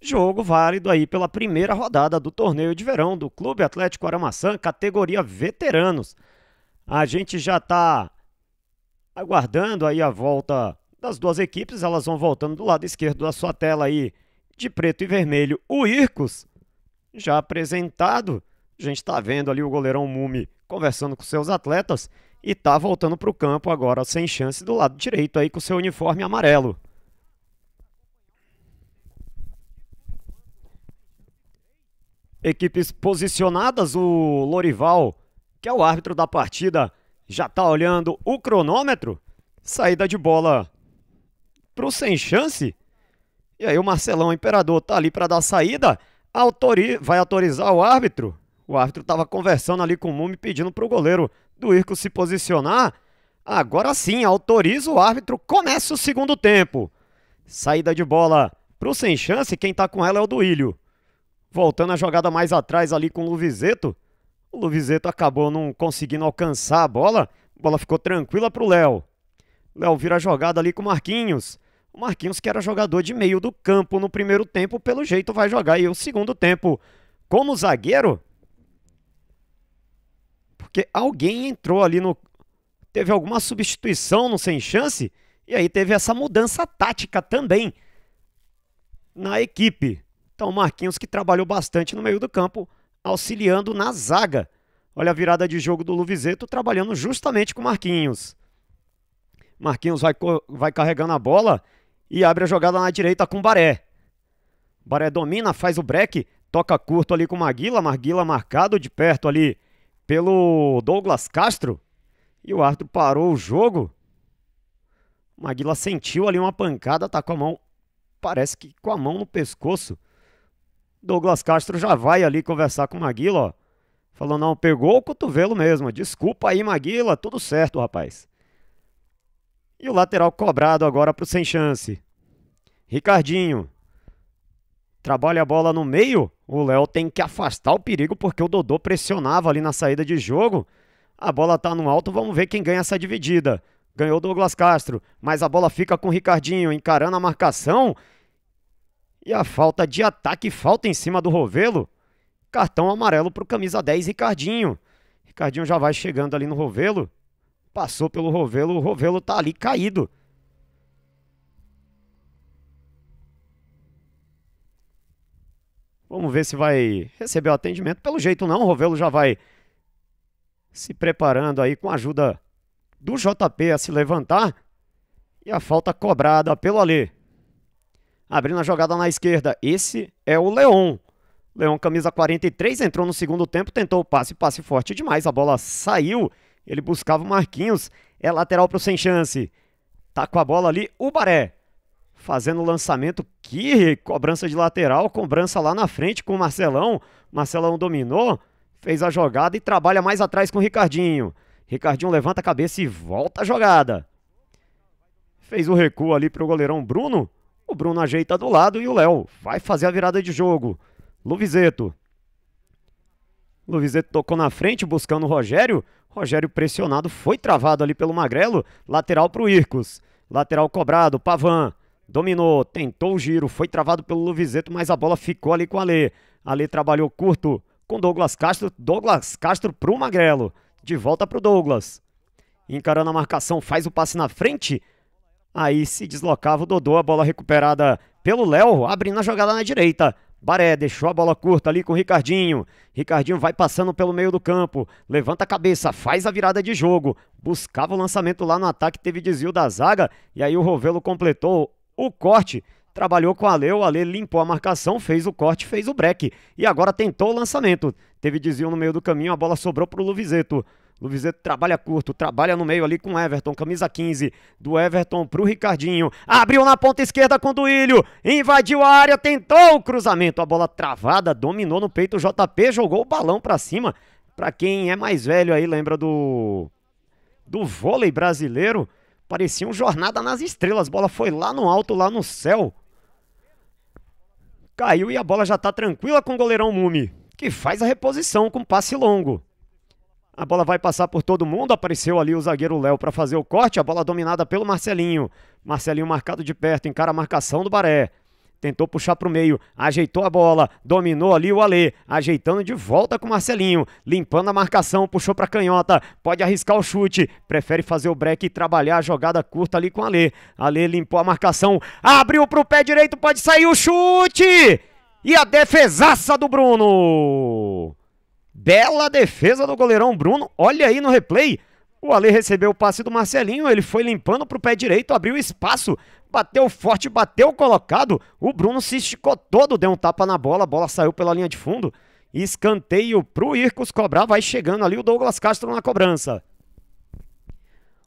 Jogo válido aí pela primeira rodada do torneio de verão do Clube Atlético Aramaçã, categoria veteranos. A gente já está aguardando aí a volta das duas equipes, elas vão voltando do lado esquerdo da sua tela aí de preto e vermelho, o Ircos, já apresentado. A gente está vendo ali o goleirão Mumi conversando com seus atletas e está voltando para o campo agora sem chance do lado direito aí com seu uniforme amarelo. Equipes posicionadas, o Lorival, que é o árbitro da partida, já está olhando o cronômetro. Saída de bola para o sem chance. E aí o Marcelão, o imperador, tá ali para dar saída, autori vai autorizar o árbitro. O árbitro estava conversando ali com o Mume, pedindo para o goleiro do Irco se posicionar. Agora sim, autoriza o árbitro, começa o segundo tempo. Saída de bola para o Sem Chance, quem está com ela é o Duílio. Voltando a jogada mais atrás ali com o Luvizeto. O Luvizeto acabou não conseguindo alcançar a bola. A bola ficou tranquila para o Léo. Léo vira a jogada ali com o Marquinhos. O Marquinhos, que era jogador de meio do campo no primeiro tempo, pelo jeito vai jogar aí o segundo tempo como zagueiro. Porque alguém entrou ali no. Teve alguma substituição no Sem Chance. E aí teve essa mudança tática também na equipe. Então o Marquinhos que trabalhou bastante no meio do campo, auxiliando na zaga. Olha a virada de jogo do Luvizeto trabalhando justamente com o Marquinhos. Marquinhos vai, vai carregando a bola e abre a jogada na direita com Baré. Baré domina, faz o break, toca curto ali com Maguila, Maguila marcado de perto ali pelo Douglas Castro. E o árbitro parou o jogo. Maguila sentiu ali uma pancada, tá com a mão, parece que com a mão no pescoço. Douglas Castro já vai ali conversar com Maguila, ó. Falou, não, pegou o cotovelo mesmo. Desculpa aí, Maguila, tudo certo, rapaz. E o lateral cobrado agora para o sem chance. Ricardinho. Trabalha a bola no meio. O Léo tem que afastar o perigo porque o Dodô pressionava ali na saída de jogo. A bola tá no alto, vamos ver quem ganha essa dividida. Ganhou Douglas Castro, mas a bola fica com o Ricardinho encarando a marcação. E a falta de ataque, falta em cima do Rovelo. Cartão amarelo para o camisa 10, Ricardinho. Ricardinho já vai chegando ali no Rovelo. Passou pelo Rovelo, o Rovelo tá ali caído. Vamos ver se vai receber o atendimento. Pelo jeito não, o Rovelo já vai se preparando aí com a ajuda do JP a se levantar. E a falta cobrada pelo Alê. Abrindo a jogada na esquerda, esse é o Leon. Leon, camisa 43, entrou no segundo tempo, tentou o passe, passe forte demais, a bola saiu ele buscava o Marquinhos. É lateral para o sem chance. Tá com a bola ali o Baré. Fazendo o lançamento. Que cobrança de lateral. Cobrança lá na frente com o Marcelão. Marcelão dominou. Fez a jogada e trabalha mais atrás com o Ricardinho. Ricardinho levanta a cabeça e volta a jogada. Fez o recuo ali para o goleirão Bruno. O Bruno ajeita do lado e o Léo vai fazer a virada de jogo. Luvizeto Luizeto tocou na frente buscando o Rogério. Rogério pressionado foi travado ali pelo Magrelo. Lateral para o Ircos. Lateral cobrado, Pavan. Dominou, tentou o giro, foi travado pelo Luvizeto, mas a bola ficou ali com a Lê. A Lê trabalhou curto com Douglas Castro. Douglas Castro para o Magrelo. De volta para o Douglas. Encarando a marcação, faz o passe na frente. Aí se deslocava o Dodô, a bola recuperada pelo Léo, abrindo a jogada na direita. Baré deixou a bola curta ali com o Ricardinho. Ricardinho vai passando pelo meio do campo, levanta a cabeça, faz a virada de jogo, buscava o lançamento lá no ataque, teve desvio da zaga e aí o Rovelo completou o corte. Trabalhou com o Ale, o Ale limpou a marcação, fez o corte, fez o break. E agora tentou o lançamento. Teve desvio no meio do caminho, a bola sobrou para o Luvizeto. Luvizeto trabalha curto, trabalha no meio ali com Everton, camisa 15 do Everton pro Ricardinho. Abriu na ponta esquerda com o Duílio, invadiu a área, tentou o cruzamento, a bola travada, dominou no peito o JP, jogou o balão para cima. Para quem é mais velho aí, lembra do do vôlei brasileiro, parecia um jornada nas estrelas, a bola foi lá no alto, lá no céu. Caiu e a bola já tá tranquila com o goleirão Mumi, que faz a reposição com passe longo. A bola vai passar por todo mundo. Apareceu ali o zagueiro Léo para fazer o corte. A bola dominada pelo Marcelinho. Marcelinho marcado de perto, encara a marcação do Baré. Tentou puxar para o meio, ajeitou a bola, dominou ali o Alê, ajeitando de volta com o Marcelinho, limpando a marcação, puxou para canhota, pode arriscar o chute, prefere fazer o break e trabalhar a jogada curta ali com o Alê. Alê limpou a marcação, abriu para o pé direito, pode sair o chute! E a defesaça do Bruno! Bela defesa do goleirão Bruno. Olha aí no replay. O Ale recebeu o passe do Marcelinho, ele foi limpando para o pé direito, abriu espaço, bateu forte, bateu colocado. O Bruno se esticou todo, deu um tapa na bola, a bola saiu pela linha de fundo. Escanteio para o Ircos cobrar, vai chegando ali o Douglas Castro na cobrança.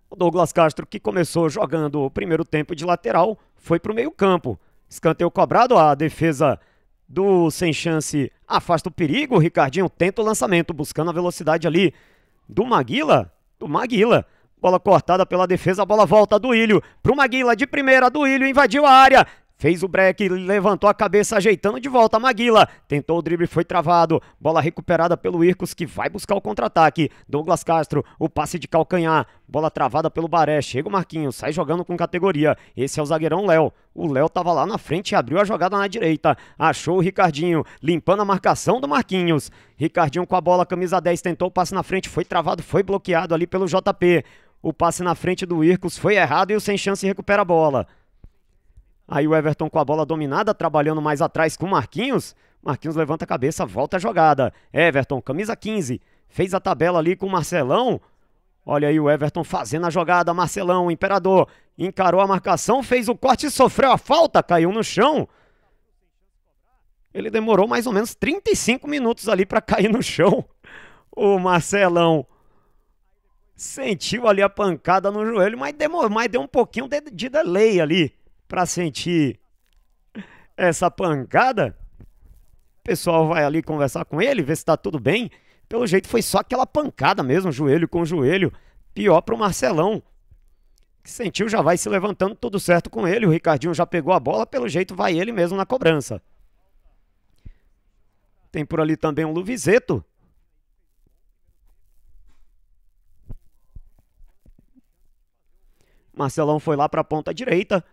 O Douglas Castro, que começou jogando o primeiro tempo de lateral, foi para o meio-campo. Escanteio cobrado, a defesa do Sem Chance afasta o perigo, o Ricardinho tenta o lançamento, buscando a velocidade ali do Maguila, do Maguila. Bola cortada pela defesa, a bola volta do Ilho, pro Maguila de primeira, do Ilho invadiu a área, Fez o break, levantou a cabeça, ajeitando de volta a Maguila. Tentou o drible, foi travado. Bola recuperada pelo Ircos, que vai buscar o contra-ataque. Douglas Castro, o passe de calcanhar. Bola travada pelo Baré. Chega o Marquinhos, sai jogando com categoria. Esse é o zagueirão Léo. O Léo tava lá na frente e abriu a jogada na direita. Achou o Ricardinho, limpando a marcação do Marquinhos. Ricardinho com a bola, camisa 10, tentou o passe na frente, foi travado, foi bloqueado ali pelo JP. O passe na frente do Ircos foi errado e o sem chance recupera a bola. Aí o Everton com a bola dominada, trabalhando mais atrás com o Marquinhos. Marquinhos levanta a cabeça, volta a jogada. Everton, camisa 15, fez a tabela ali com o Marcelão. Olha aí o Everton fazendo a jogada, Marcelão, Imperador, encarou a marcação, fez o corte, sofreu a falta, caiu no chão. Ele demorou mais ou menos 35 minutos ali para cair no chão. O Marcelão sentiu ali a pancada no joelho, mas, demorou, mas deu um pouquinho de, de delay ali para sentir essa pancada. O pessoal vai ali conversar com ele, ver se tá tudo bem. Pelo jeito foi só aquela pancada mesmo, joelho com joelho. Pior pro Marcelão. Que sentiu, já vai se levantando, tudo certo com ele. O Ricardinho já pegou a bola, pelo jeito vai ele mesmo na cobrança. Tem por ali também o Luvizeto. Marcelão foi lá para a ponta direita.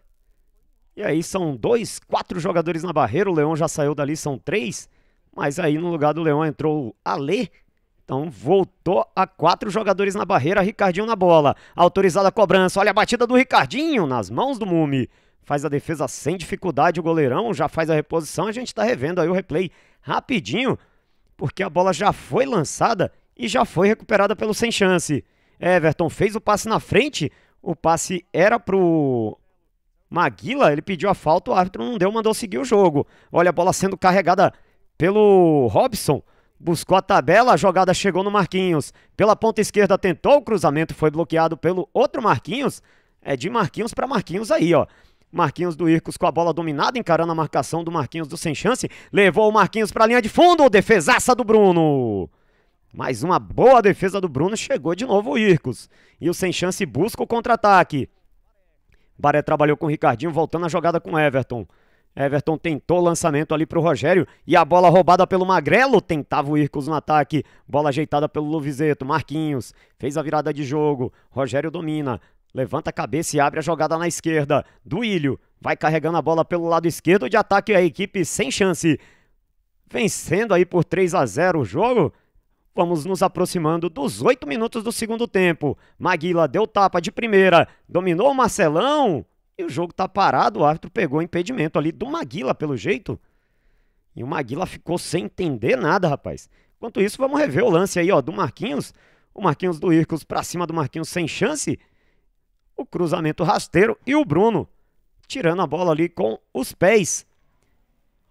E aí são dois, quatro jogadores na barreira. O Leão já saiu dali, são três. Mas aí no lugar do Leão entrou o Alê. Então voltou a quatro jogadores na barreira. Ricardinho na bola. Autorizada a cobrança. Olha a batida do Ricardinho nas mãos do Mume. Faz a defesa sem dificuldade. O goleirão já faz a reposição. A gente está revendo aí o replay rapidinho. Porque a bola já foi lançada e já foi recuperada pelo sem chance. Everton fez o passe na frente. O passe era pro Maguila, ele pediu a falta, o árbitro não deu, mandou seguir o jogo. Olha a bola sendo carregada pelo Robson. Buscou a tabela, a jogada chegou no Marquinhos. Pela ponta esquerda tentou o cruzamento, foi bloqueado pelo outro Marquinhos. É de Marquinhos para Marquinhos aí, ó. Marquinhos do Ircos com a bola dominada, encarando a marcação do Marquinhos do Sem Chance. Levou o Marquinhos para a linha de fundo, defesaça do Bruno. Mais uma boa defesa do Bruno, chegou de novo o Ircos. E o Sem Chance busca o contra-ataque. Baré trabalhou com o Ricardinho, voltando a jogada com Everton. Everton tentou o lançamento ali para o Rogério e a bola roubada pelo Magrelo. Tentava o Ircos no ataque. Bola ajeitada pelo Luvizeto. Marquinhos fez a virada de jogo. Rogério domina. Levanta a cabeça e abre a jogada na esquerda. Duílio vai carregando a bola pelo lado esquerdo de ataque. A equipe sem chance. Vencendo aí por 3 a 0 o jogo. Vamos nos aproximando dos oito minutos do segundo tempo. Maguila deu tapa de primeira, dominou o Marcelão e o jogo tá parado. O árbitro pegou o impedimento ali do Maguila, pelo jeito. E o Maguila ficou sem entender nada, rapaz. Enquanto isso, vamos rever o lance aí, ó, do Marquinhos. O Marquinhos do Ircos pra cima do Marquinhos sem chance. O cruzamento rasteiro e o Bruno tirando a bola ali com os pés.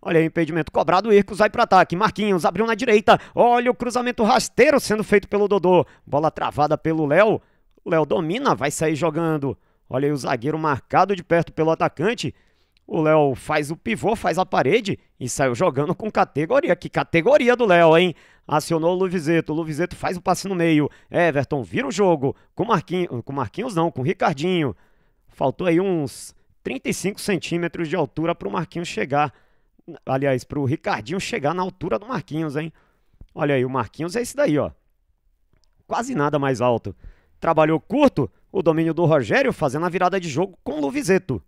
Olha aí o impedimento cobrado, o Ircos vai para ataque. Marquinhos abriu na direita. Olha o cruzamento rasteiro sendo feito pelo Dodô. Bola travada pelo Léo. O Léo domina, vai sair jogando. Olha aí o zagueiro marcado de perto pelo atacante. O Léo faz o pivô, faz a parede e saiu jogando com categoria. Que categoria do Léo, hein? Acionou o Luvizeto. O Luvizeto faz o passe no meio. Everton vira o jogo com Marquinhos. Com Marquinhos não, com Ricardinho. Faltou aí uns 35 centímetros de altura para o Marquinhos chegar. Aliás, para o Ricardinho chegar na altura do Marquinhos, hein? Olha aí, o Marquinhos é esse daí, ó. Quase nada mais alto. Trabalhou curto o domínio do Rogério, fazendo a virada de jogo com o Luvizeto.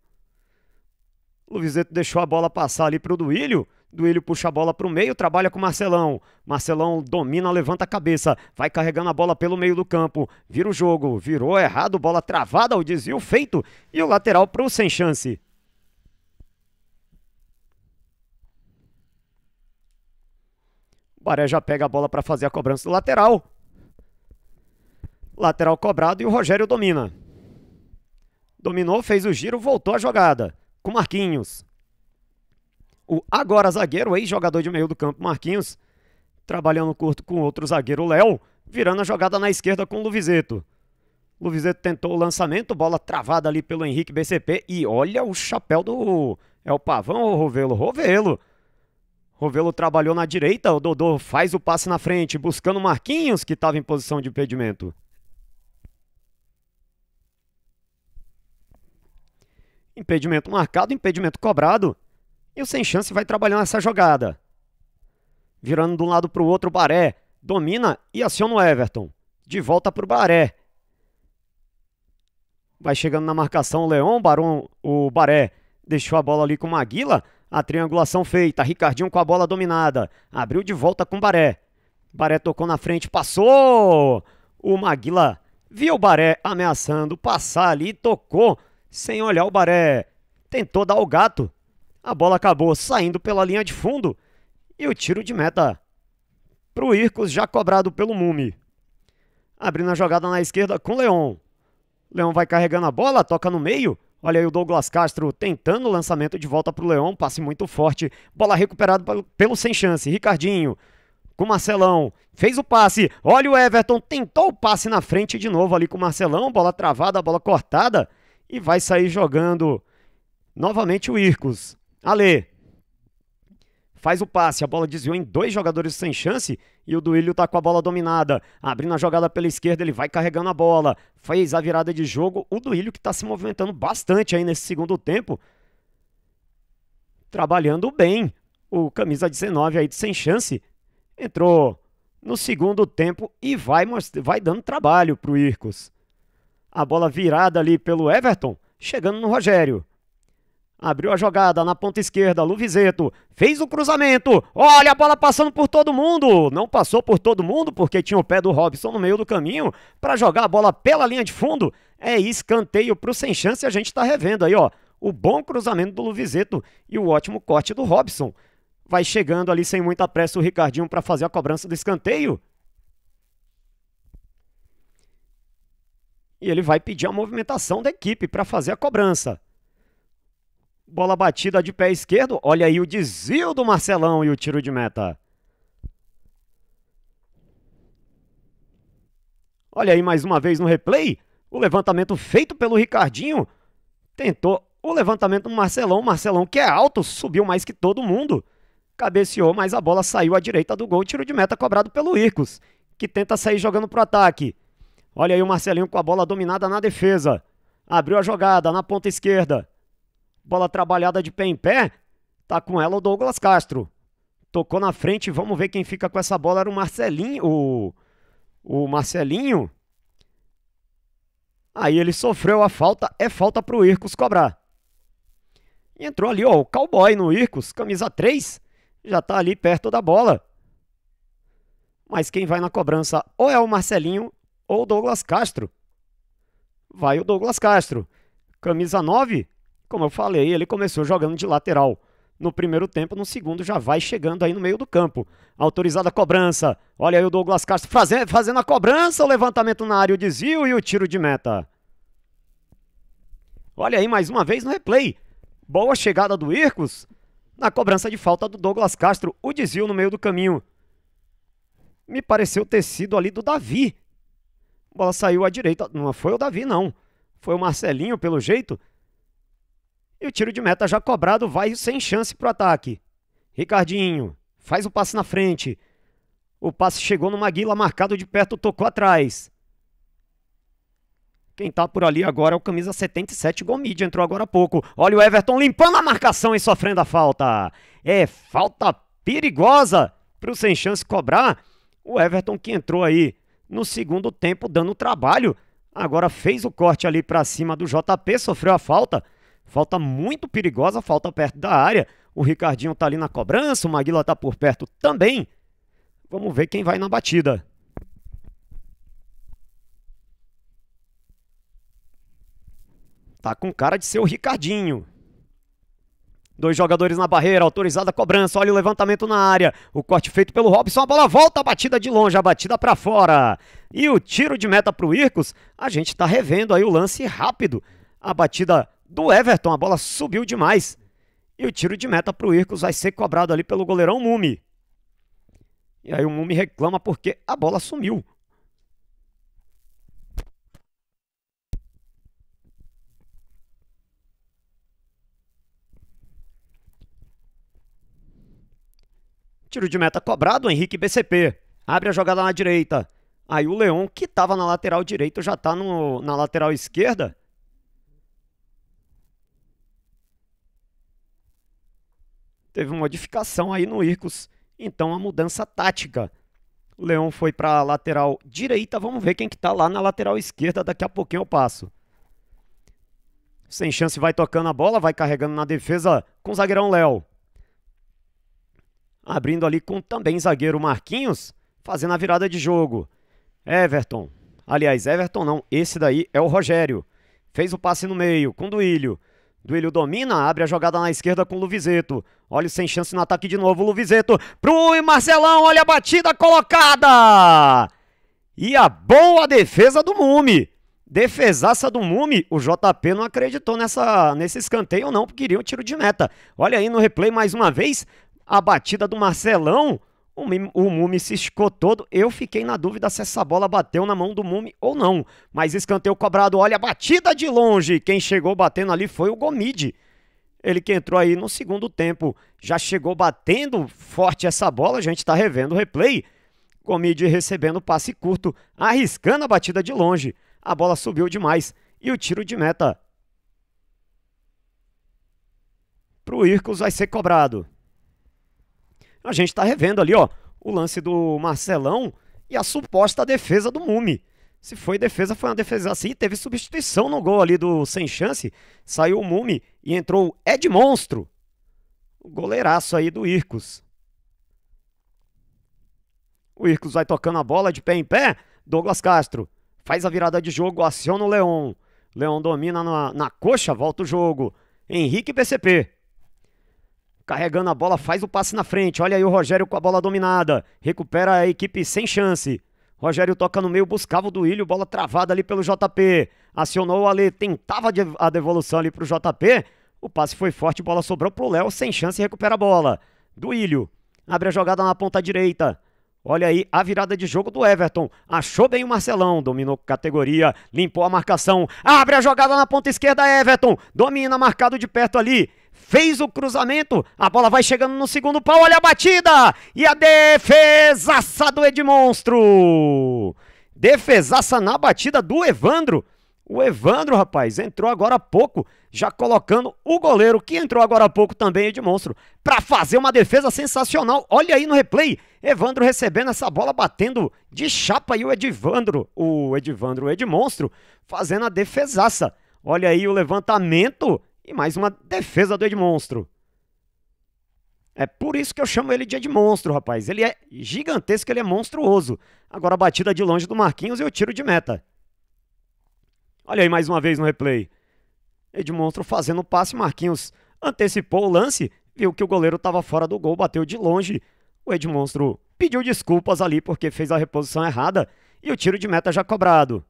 Luvizeto deixou a bola passar ali para o Duílio. Duílio puxa a bola para o meio, trabalha com Marcelão. Marcelão domina, levanta a cabeça, vai carregando a bola pelo meio do campo, vira o jogo, virou errado, bola travada, o desvio feito e o lateral para o sem chance. Baré já pega a bola para fazer a cobrança do lateral. Lateral cobrado e o Rogério domina. Dominou, fez o giro, voltou a jogada. Com Marquinhos. O agora zagueiro, ex-jogador de meio do campo, Marquinhos, trabalhando curto com outro zagueiro, Léo, virando a jogada na esquerda com o Luvizeto. Luvizeto tentou o lançamento, bola travada ali pelo Henrique BCP. E olha o chapéu do. É o Pavão ou o Rovelo? Rovelo! Rovelo trabalhou na direita, o Dodô faz o passe na frente, buscando Marquinhos, que estava em posição de impedimento. Impedimento marcado, impedimento cobrado. E o Sem Chance vai trabalhando essa jogada. Virando de um lado para o outro, Baré domina e aciona o Everton. De volta para o Baré. Vai chegando na marcação o Leão, Barão, o Baré deixou a bola ali com o Maguila. A triangulação feita, Ricardinho com a bola dominada. Abriu de volta com Baré. Baré tocou na frente, passou! O Maguila viu o Baré ameaçando passar ali e tocou sem olhar o Baré. Tentou dar o gato. A bola acabou saindo pela linha de fundo e o tiro de meta para o Ircos, já cobrado pelo Mume. Abrindo a jogada na esquerda com Leon. Leon vai carregando a bola, toca no meio. Olha aí o Douglas Castro tentando o lançamento de volta para o Leão, passe muito forte, bola recuperada pelo sem chance. Ricardinho com Marcelão, fez o passe. Olha o Everton, tentou o passe na frente de novo ali com o Marcelão, bola travada, bola cortada e vai sair jogando novamente o Ircos. Ale, faz o passe, a bola desviou em dois jogadores sem chance e o Duílio tá com a bola dominada. Abrindo a jogada pela esquerda, ele vai carregando a bola. Fez a virada de jogo. O Duílio que tá se movimentando bastante aí nesse segundo tempo. Trabalhando bem. O camisa 19 aí de sem chance entrou no segundo tempo e vai, vai dando trabalho pro Ircos. A bola virada ali pelo Everton, chegando no Rogério. Abriu a jogada na ponta esquerda, Luvizeto fez o cruzamento. Olha a bola passando por todo mundo. Não passou por todo mundo porque tinha o pé do Robson no meio do caminho para jogar a bola pela linha de fundo. É escanteio o sem chance, a gente está revendo aí, ó. O bom cruzamento do Luvizeto e o ótimo corte do Robson. Vai chegando ali sem muita pressa o Ricardinho para fazer a cobrança do escanteio. E ele vai pedir a movimentação da equipe para fazer a cobrança. Bola batida de pé esquerdo. Olha aí o desvio do Marcelão e o tiro de meta. Olha aí mais uma vez no replay. O levantamento feito pelo Ricardinho. Tentou o levantamento do Marcelão. Marcelão, que é alto, subiu mais que todo mundo. Cabeceou, mas a bola saiu à direita do gol. Tiro de meta cobrado pelo Ircos, que tenta sair jogando pro ataque. Olha aí o Marcelinho com a bola dominada na defesa. Abriu a jogada na ponta esquerda. Bola trabalhada de pé em pé. Tá com ela o Douglas Castro. Tocou na frente, vamos ver quem fica com essa bola. Era o Marcelinho. O, o Marcelinho. Aí ele sofreu a falta. É falta pro Ircos cobrar. E entrou ali, ó, o cowboy no Ircos, camisa 3. Já tá ali perto da bola. Mas quem vai na cobrança ou é o Marcelinho ou o Douglas Castro. Vai o Douglas Castro. Camisa 9, como eu falei, ele começou jogando de lateral no primeiro tempo, no segundo já vai chegando aí no meio do campo. Autorizada a cobrança. Olha aí o Douglas Castro fazendo, fazendo a cobrança, o levantamento na área, o desvio e o tiro de meta. Olha aí mais uma vez no replay. Boa chegada do Ircos na cobrança de falta do Douglas Castro, o desvio no meio do caminho. Me pareceu ter sido ali do Davi. A bola saiu à direita, não foi o Davi não. Foi o Marcelinho pelo jeito. E o tiro de meta já cobrado vai sem chance para o ataque. Ricardinho, faz o passe na frente. O passe chegou no Maguila, marcado de perto, tocou atrás. Quem tá por ali agora é o camisa 77, Gomid, entrou agora há pouco. Olha o Everton limpando a marcação e sofrendo a falta. É falta perigosa para o Sem Chance cobrar. O Everton que entrou aí no segundo tempo dando trabalho. Agora fez o corte ali para cima do JP, sofreu a falta. Falta muito perigosa, falta perto da área. O Ricardinho tá ali na cobrança, o Maguila tá por perto também. Vamos ver quem vai na batida. Tá com cara de ser o Ricardinho. Dois jogadores na barreira, autorizada a cobrança, olha o levantamento na área. O corte feito pelo Robson, a bola volta, a batida de longe, a batida para fora. E o tiro de meta para o Ircos, a gente está revendo aí o lance rápido. A batida do Everton. A bola subiu demais. E o tiro de meta para o Ircos vai ser cobrado ali pelo goleirão Mumi. E aí o Mumi reclama porque a bola sumiu. Tiro de meta cobrado, Henrique BCP. Abre a jogada na direita. Aí o Leão, que estava na lateral direita, já está na lateral esquerda. teve uma modificação aí no Ircos, então a mudança tática. O Leão foi para a lateral direita, vamos ver quem que está lá na lateral esquerda, daqui a pouquinho eu passo. Sem chance vai tocando a bola, vai carregando na defesa com o zagueirão Léo. Abrindo ali com também zagueiro Marquinhos, fazendo a virada de jogo. Everton. Aliás, Everton não, esse daí é o Rogério. Fez o passe no meio com o Duílio. Duílio domina, abre a jogada na esquerda com o Luvizeto. Olha sem chance no ataque de novo, Luvizeto. Pro Marcelão, olha a batida colocada! E a boa defesa do Mume. Defesaça do Mume, o JP não acreditou nessa, nesse escanteio não, porque queria um tiro de meta. Olha aí no replay mais uma vez, a batida do Marcelão. O, o Mume se esticou todo. Eu fiquei na dúvida se essa bola bateu na mão do Mume ou não. Mas escanteio cobrado, olha, a batida de longe. Quem chegou batendo ali foi o Gomide. Ele que entrou aí no segundo tempo. Já chegou batendo forte essa bola. A gente está revendo o replay. Gomide recebendo passe curto, arriscando a batida de longe. A bola subiu demais e o tiro de meta. Pro Ircos vai ser cobrado a gente está revendo ali, ó, o lance do Marcelão e a suposta defesa do Mume. Se foi defesa, foi uma defesa assim. Teve substituição no gol ali do Sem Chance. Saiu o Mume e entrou Ed Monstro. O goleiraço aí do Ircos. O Ircos vai tocando a bola de pé em pé. Douglas Castro faz a virada de jogo, aciona o Leão. Leão domina na, na coxa, volta o jogo. Henrique PCP. Carregando a bola, faz o passe na frente. Olha aí o Rogério com a bola dominada. Recupera a equipe sem chance. Rogério toca no meio, buscava o Duílio, bola travada ali pelo JP. Acionou o Ale, tentava a devolução ali pro JP. O passe foi forte, bola sobrou pro Léo, sem chance, recupera a bola. Duílio abre a jogada na ponta direita. Olha aí a virada de jogo do Everton. Achou bem o Marcelão, dominou categoria, limpou a marcação. Abre a jogada na ponta esquerda, Everton. Domina, marcado de perto ali fez o cruzamento, a bola vai chegando no segundo pau, olha a batida! E a defesaça do Edmonstro! Defesaça na batida do Evandro. O Evandro, rapaz, entrou agora há pouco, já colocando o goleiro, que entrou agora há pouco também, Edmonstro, para fazer uma defesa sensacional. Olha aí no replay, Evandro recebendo essa bola, batendo de chapa, e o Edvandro, o Edvandro, o Edmonstro, fazendo a defesaça. Olha aí o levantamento e mais uma defesa do Edmonstro. É por isso que eu chamo ele de Edmonstro, rapaz. Ele é gigantesco, ele é monstruoso. Agora a batida de longe do Marquinhos e o tiro de meta. Olha aí mais uma vez no replay. Edmonstro fazendo o passe, Marquinhos antecipou o lance, viu que o goleiro estava fora do gol, bateu de longe. O Edmonstro pediu desculpas ali porque fez a reposição errada e o tiro de meta já cobrado.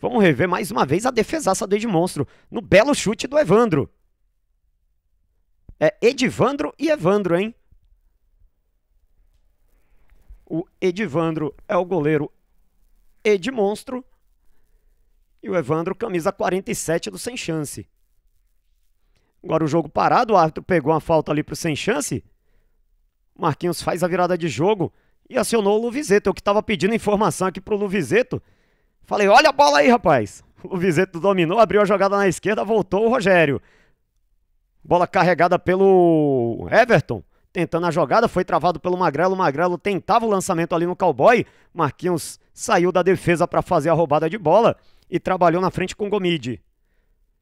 Vamos rever mais uma vez a defesaça do Edmonstro, no belo chute do Evandro. É Edivandro e Evandro, hein? O Edivandro é o goleiro Edmonstro. E o Evandro, camisa 47 do Sem Chance. Agora o jogo parado, o árbitro pegou uma falta ali pro Sem Chance. Marquinhos faz a virada de jogo e acionou o Luvizeto. Eu que estava pedindo informação aqui pro Luvizeto. Luvizeto Falei, olha a bola aí, rapaz. O Vizeto dominou, abriu a jogada na esquerda, voltou o Rogério. Bola carregada pelo Everton. Tentando a jogada, foi travado pelo Magrelo. O Magrelo tentava o lançamento ali no cowboy. Marquinhos saiu da defesa para fazer a roubada de bola e trabalhou na frente com o Gomide.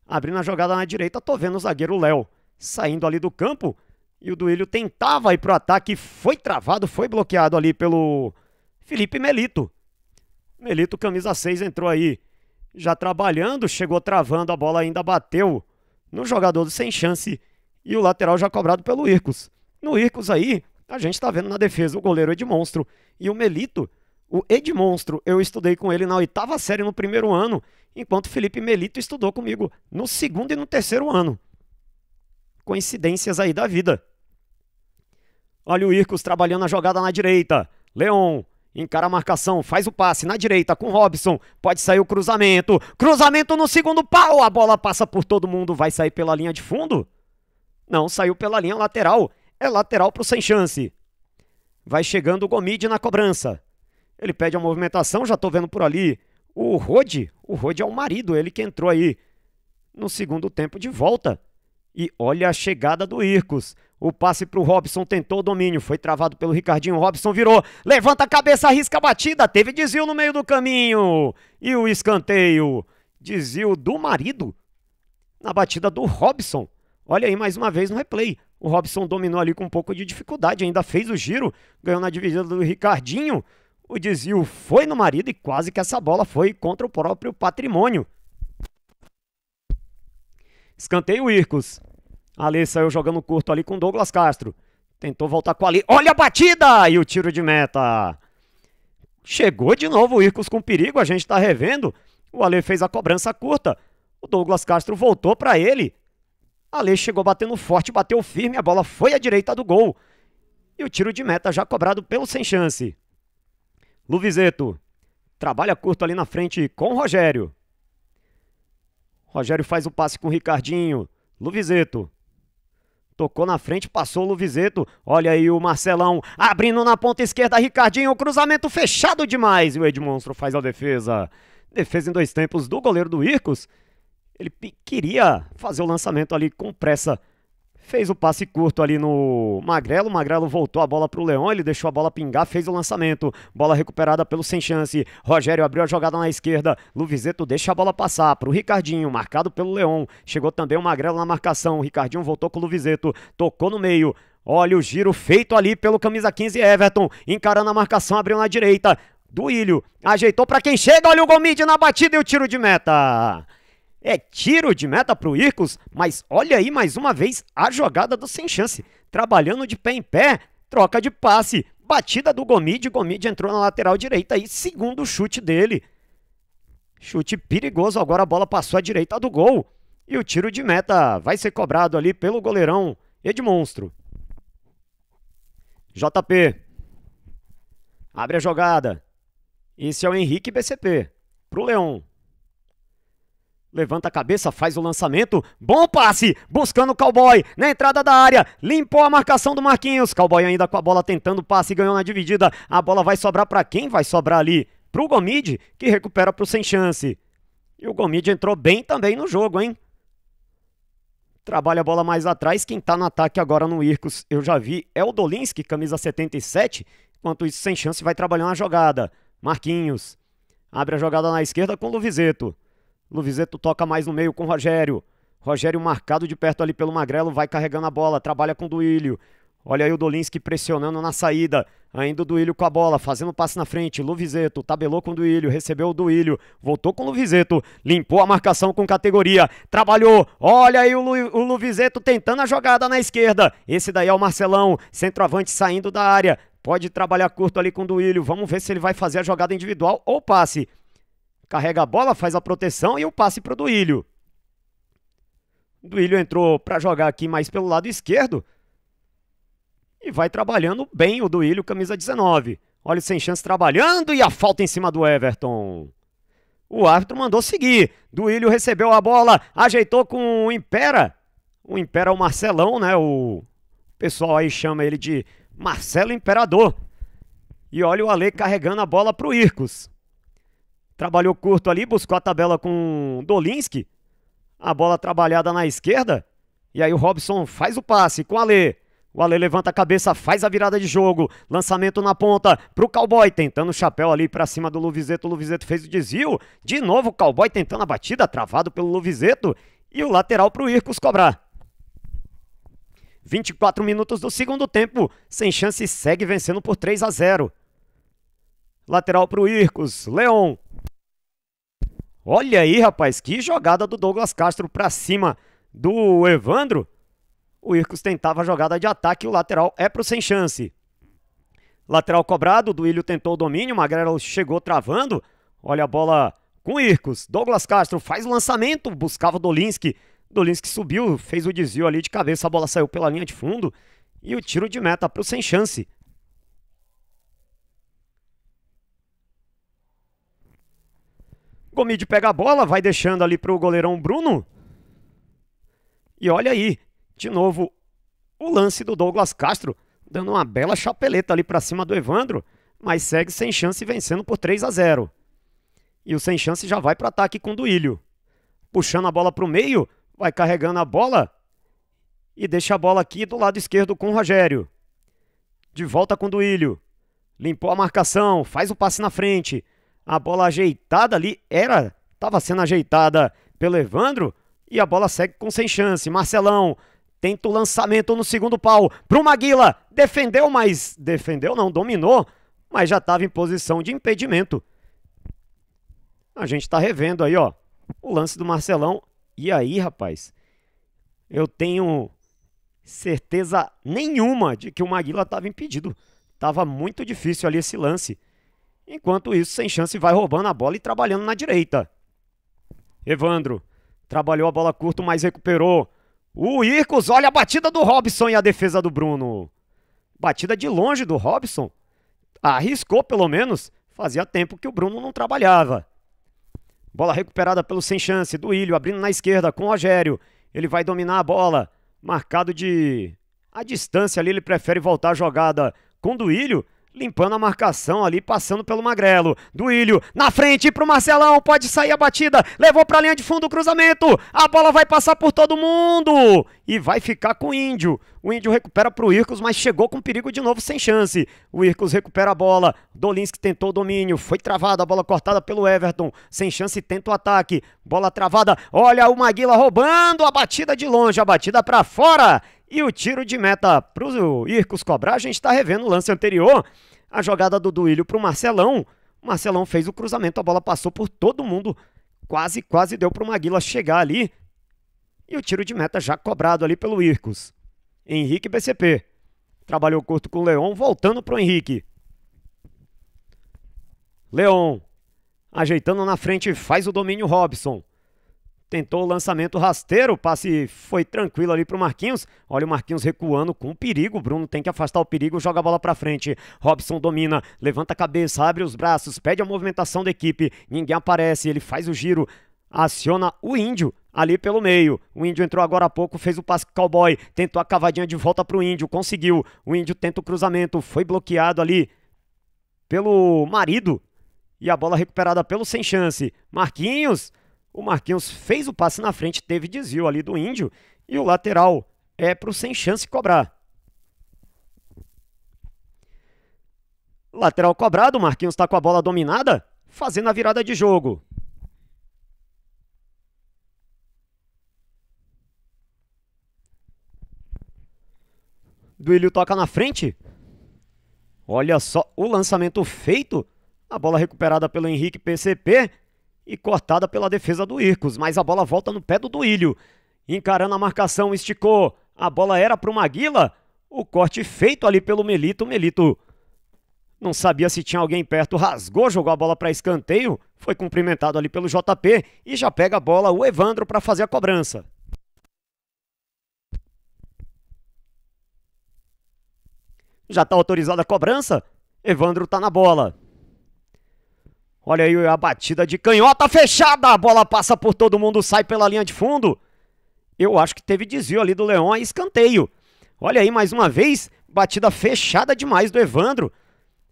Abrindo a jogada na direita, tô vendo o zagueiro Léo saindo ali do campo. E o Duílio tentava ir pro ataque, foi travado, foi bloqueado ali pelo Felipe Melito. Melito, camisa 6, entrou aí já trabalhando, chegou travando, a bola ainda bateu no jogador sem chance e o lateral já cobrado pelo Ircos. No Ircos aí, a gente está vendo na defesa o goleiro Edmonstro e o Melito. O Edmonstro, eu estudei com ele na oitava série no primeiro ano, enquanto Felipe Melito estudou comigo no segundo e no terceiro ano. Coincidências aí da vida. Olha o Ircos trabalhando a jogada na direita. Leon Encara a marcação, faz o passe na direita com Robson. Pode sair o cruzamento. Cruzamento no segundo pau. A bola passa por todo mundo. Vai sair pela linha de fundo? Não, saiu pela linha lateral. É lateral pro sem chance. Vai chegando o Gomide na cobrança. Ele pede a movimentação, já tô vendo por ali. O Rode, o Rode é o marido, ele que entrou aí no segundo tempo de volta. E olha a chegada do Ircos. O passe para o Robson tentou o domínio, foi travado pelo Ricardinho. Robson virou, levanta a cabeça, arrisca a batida, teve desvio no meio do caminho. E o escanteio, desvio do marido na batida do Robson. Olha aí mais uma vez no replay. O Robson dominou ali com um pouco de dificuldade, ainda fez o giro, ganhou na dividida do Ricardinho. O desvio foi no marido e quase que essa bola foi contra o próprio patrimônio. Escanteio Ircos. Ali saiu jogando curto ali com Douglas Castro. Tentou voltar com ali. Olha a batida! E o tiro de meta. Chegou de novo o Ircos com perigo. A gente está revendo. O Ale fez a cobrança curta. O Douglas Castro voltou para ele. Ale chegou batendo forte, bateu firme. A bola foi à direita do gol. E o tiro de meta já cobrado pelo sem chance. Luvizeto trabalha curto ali na frente com o Rogério. Rogério faz o passe com o Ricardinho. Luvizeto. Tocou na frente, passou o Luvizeto. Olha aí o Marcelão abrindo na ponta esquerda. Ricardinho, cruzamento fechado demais. E o Edmonstro faz a defesa. Defesa em dois tempos do goleiro do Ircos. Ele queria fazer o lançamento ali com pressa Fez o passe curto ali no Magrelo. O Magrelo voltou a bola para o Leão. Ele deixou a bola pingar, fez o lançamento. Bola recuperada pelo sem chance. Rogério abriu a jogada na esquerda. Luvizeto deixa a bola passar para o Ricardinho, marcado pelo Leão. Chegou também o Magrelo na marcação. O Ricardinho voltou com o Luvizeto. Tocou no meio. Olha o giro feito ali pelo camisa 15 Everton. Encarando a marcação, abriu na direita. Duílio ajeitou para quem chega. Olha o Gomide na batida e o tiro de meta. É tiro de meta para o Ircos, mas olha aí mais uma vez a jogada do Sem Chance. Trabalhando de pé em pé, troca de passe, batida do Gomide, Gomide entrou na lateral direita aí, segundo chute dele. Chute perigoso, agora a bola passou à direita do gol. E o tiro de meta vai ser cobrado ali pelo goleirão Edmonstro. JP. Abre a jogada. Esse é o Henrique BCP. Pro Leão. Levanta a cabeça, faz o lançamento. Bom passe, buscando o cowboy na entrada da área. Limpou a marcação do Marquinhos. Cowboy ainda com a bola tentando o passe, ganhou na dividida. A bola vai sobrar para quem vai sobrar ali? Pro Gomide, que recupera pro sem chance. E o Gomide entrou bem também no jogo, hein? Trabalha a bola mais atrás. Quem tá no ataque agora no Ircos, eu já vi, é o Dolinski, camisa 77. Enquanto isso, sem chance, vai trabalhar uma jogada. Marquinhos. Abre a jogada na esquerda com o Luvizeto. Luvizeto toca mais no meio com Rogério. Rogério marcado de perto ali pelo Magrelo, vai carregando a bola, trabalha com o Duílio. Olha aí o Dolinski pressionando na saída. Ainda o Duílio com a bola, fazendo passe na frente. Luvizeto tabelou com o Duílio, recebeu o Duílio, voltou com o Luvizeto, limpou a marcação com categoria, trabalhou. Olha aí o, Lu, o Luvizeto tentando a jogada na esquerda. Esse daí é o Marcelão, centroavante saindo da área. Pode trabalhar curto ali com o Duílio. Vamos ver se ele vai fazer a jogada individual ou passe carrega a bola, faz a proteção e o passe para o Duílio. Duílio entrou para jogar aqui mais pelo lado esquerdo. E vai trabalhando bem o Duílio, camisa 19. Olha sem chance trabalhando e a falta em cima do Everton. O árbitro mandou seguir. Duílio recebeu a bola, ajeitou com o Impera. O Impera é o Marcelão, né? O pessoal aí chama ele de Marcelo Imperador. E olha o Ale carregando a bola pro Ircos. Trabalhou curto ali, buscou a tabela com Dolinski. A bola trabalhada na esquerda. E aí o Robson faz o passe com o Alê. O Ale levanta a cabeça, faz a virada de jogo. Lançamento na ponta pro Cowboy, tentando o chapéu ali para cima do Luvizeto. O Luvizeto fez o desvio. De novo o Cowboy tentando a batida, travado pelo Luvizeto. E o lateral pro Ircos cobrar. 24 minutos do segundo tempo. Sem chance, segue vencendo por 3 a 0. Lateral pro Ircos. Leon Olha aí, rapaz, que jogada do Douglas Castro para cima do Evandro. O Ircos tentava a jogada de ataque e o lateral é pro sem chance. Lateral cobrado, o Duílio tentou o domínio, o Magrelo chegou travando. Olha a bola com o Ircos. Douglas Castro faz o lançamento, buscava o Dolinski. Dolinski subiu, fez o desvio ali de cabeça, a bola saiu pela linha de fundo. E o tiro de meta pro sem chance. Gomide pega a bola, vai deixando ali para o goleirão Bruno. E olha aí, de novo, o lance do Douglas Castro, dando uma bela chapeleta ali para cima do Evandro, mas segue sem chance vencendo por 3 a 0. E o sem chance já vai para ataque com o Duílio. Puxando a bola para o meio, vai carregando a bola e deixa a bola aqui do lado esquerdo com o Rogério. De volta com o Duílio. Limpou a marcação, faz o passe na frente. A bola ajeitada ali era, estava sendo ajeitada pelo Evandro e a bola segue com sem chance. Marcelão tenta o lançamento no segundo pau para o Maguila. Defendeu, mas defendeu não, dominou, mas já estava em posição de impedimento. A gente está revendo aí, ó, o lance do Marcelão. E aí, rapaz, eu tenho certeza nenhuma de que o Maguila estava impedido. Tava muito difícil ali esse lance. Enquanto isso, sem chance, vai roubando a bola e trabalhando na direita. Evandro trabalhou a bola curta, mas recuperou. O Ircos, olha a batida do Robson e a defesa do Bruno. Batida de longe do Robson. Arriscou pelo menos. Fazia tempo que o Bruno não trabalhava. Bola recuperada pelo sem chance do Ilho, abrindo na esquerda com o Rogério. Ele vai dominar a bola. Marcado de. A distância ali, ele prefere voltar a jogada com o Duílio limpando a marcação ali, passando pelo Magrelo. Duílio, na frente pro Marcelão, pode sair a batida, levou pra linha de fundo o cruzamento, a bola vai passar por todo mundo e vai ficar com o Índio. O Índio recupera pro Ircos, mas chegou com perigo de novo, sem chance. O Ircos recupera a bola, Dolinski tentou o domínio, foi travada, a bola cortada pelo Everton, sem chance tenta o ataque, bola travada, olha o Maguila roubando a batida de longe, a batida pra fora e o tiro de meta para o Ircos cobrar. A gente está revendo o lance anterior, a jogada do Duílio para o Marcelão. Marcelão fez o cruzamento, a bola passou por todo mundo, quase, quase deu para o Maguila chegar ali. E o tiro de meta já cobrado ali pelo Ircos. Henrique BCP. Trabalhou curto com o Leon, voltando para o Henrique. Leon, ajeitando na frente, faz o domínio Robson tentou o lançamento rasteiro, o passe foi tranquilo ali para o Marquinhos. Olha o Marquinhos recuando com perigo, Bruno tem que afastar o perigo, joga a bola para frente. Robson domina, levanta a cabeça, abre os braços, pede a movimentação da equipe. Ninguém aparece, ele faz o giro, aciona o Índio ali pelo meio. O Índio entrou agora há pouco, fez o passe cowboy, tentou a cavadinha de volta para o Índio, conseguiu. O Índio tenta o cruzamento, foi bloqueado ali pelo marido. E a bola recuperada pelo sem chance. Marquinhos o Marquinhos fez o passe na frente, teve desvio ali do Índio e o lateral é para o sem chance cobrar. Lateral cobrado, o Marquinhos está com a bola dominada, fazendo a virada de jogo. Duílio toca na frente. Olha só o lançamento feito. A bola recuperada pelo Henrique PCP e cortada pela defesa do Ircos, mas a bola volta no pé do Duílio. Encarando a marcação, esticou. A bola era para o Maguila. O corte feito ali pelo Melito. O Melito não sabia se tinha alguém perto, rasgou, jogou a bola para escanteio. Foi cumprimentado ali pelo JP e já pega a bola o Evandro para fazer a cobrança. Já está autorizada a cobrança. Evandro está na bola. Olha aí a batida de canhota fechada. A bola passa por todo mundo, sai pela linha de fundo. Eu acho que teve desvio ali do Leão e escanteio. Olha aí mais uma vez, batida fechada demais do Evandro.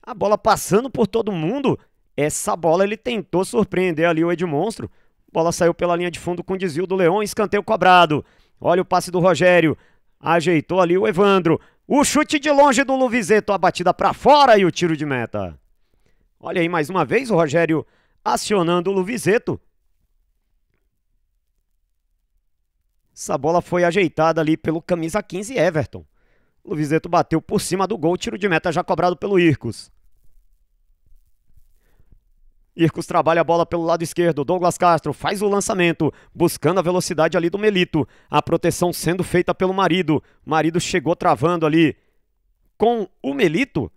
A bola passando por todo mundo. Essa bola ele tentou surpreender ali o Edmonstro. Bola saiu pela linha de fundo com desvio do Leão, escanteio cobrado. Olha o passe do Rogério. Ajeitou ali o Evandro. O chute de longe do Luvizeto, a batida para fora e o tiro de meta. Olha aí mais uma vez o Rogério acionando o Luvizeto. Essa bola foi ajeitada ali pelo camisa 15 Everton. O Luvizeto bateu por cima do gol, tiro de meta já cobrado pelo Ircos. Ircos trabalha a bola pelo lado esquerdo. Douglas Castro faz o lançamento, buscando a velocidade ali do Melito. A proteção sendo feita pelo marido. Marido chegou travando ali com o Melito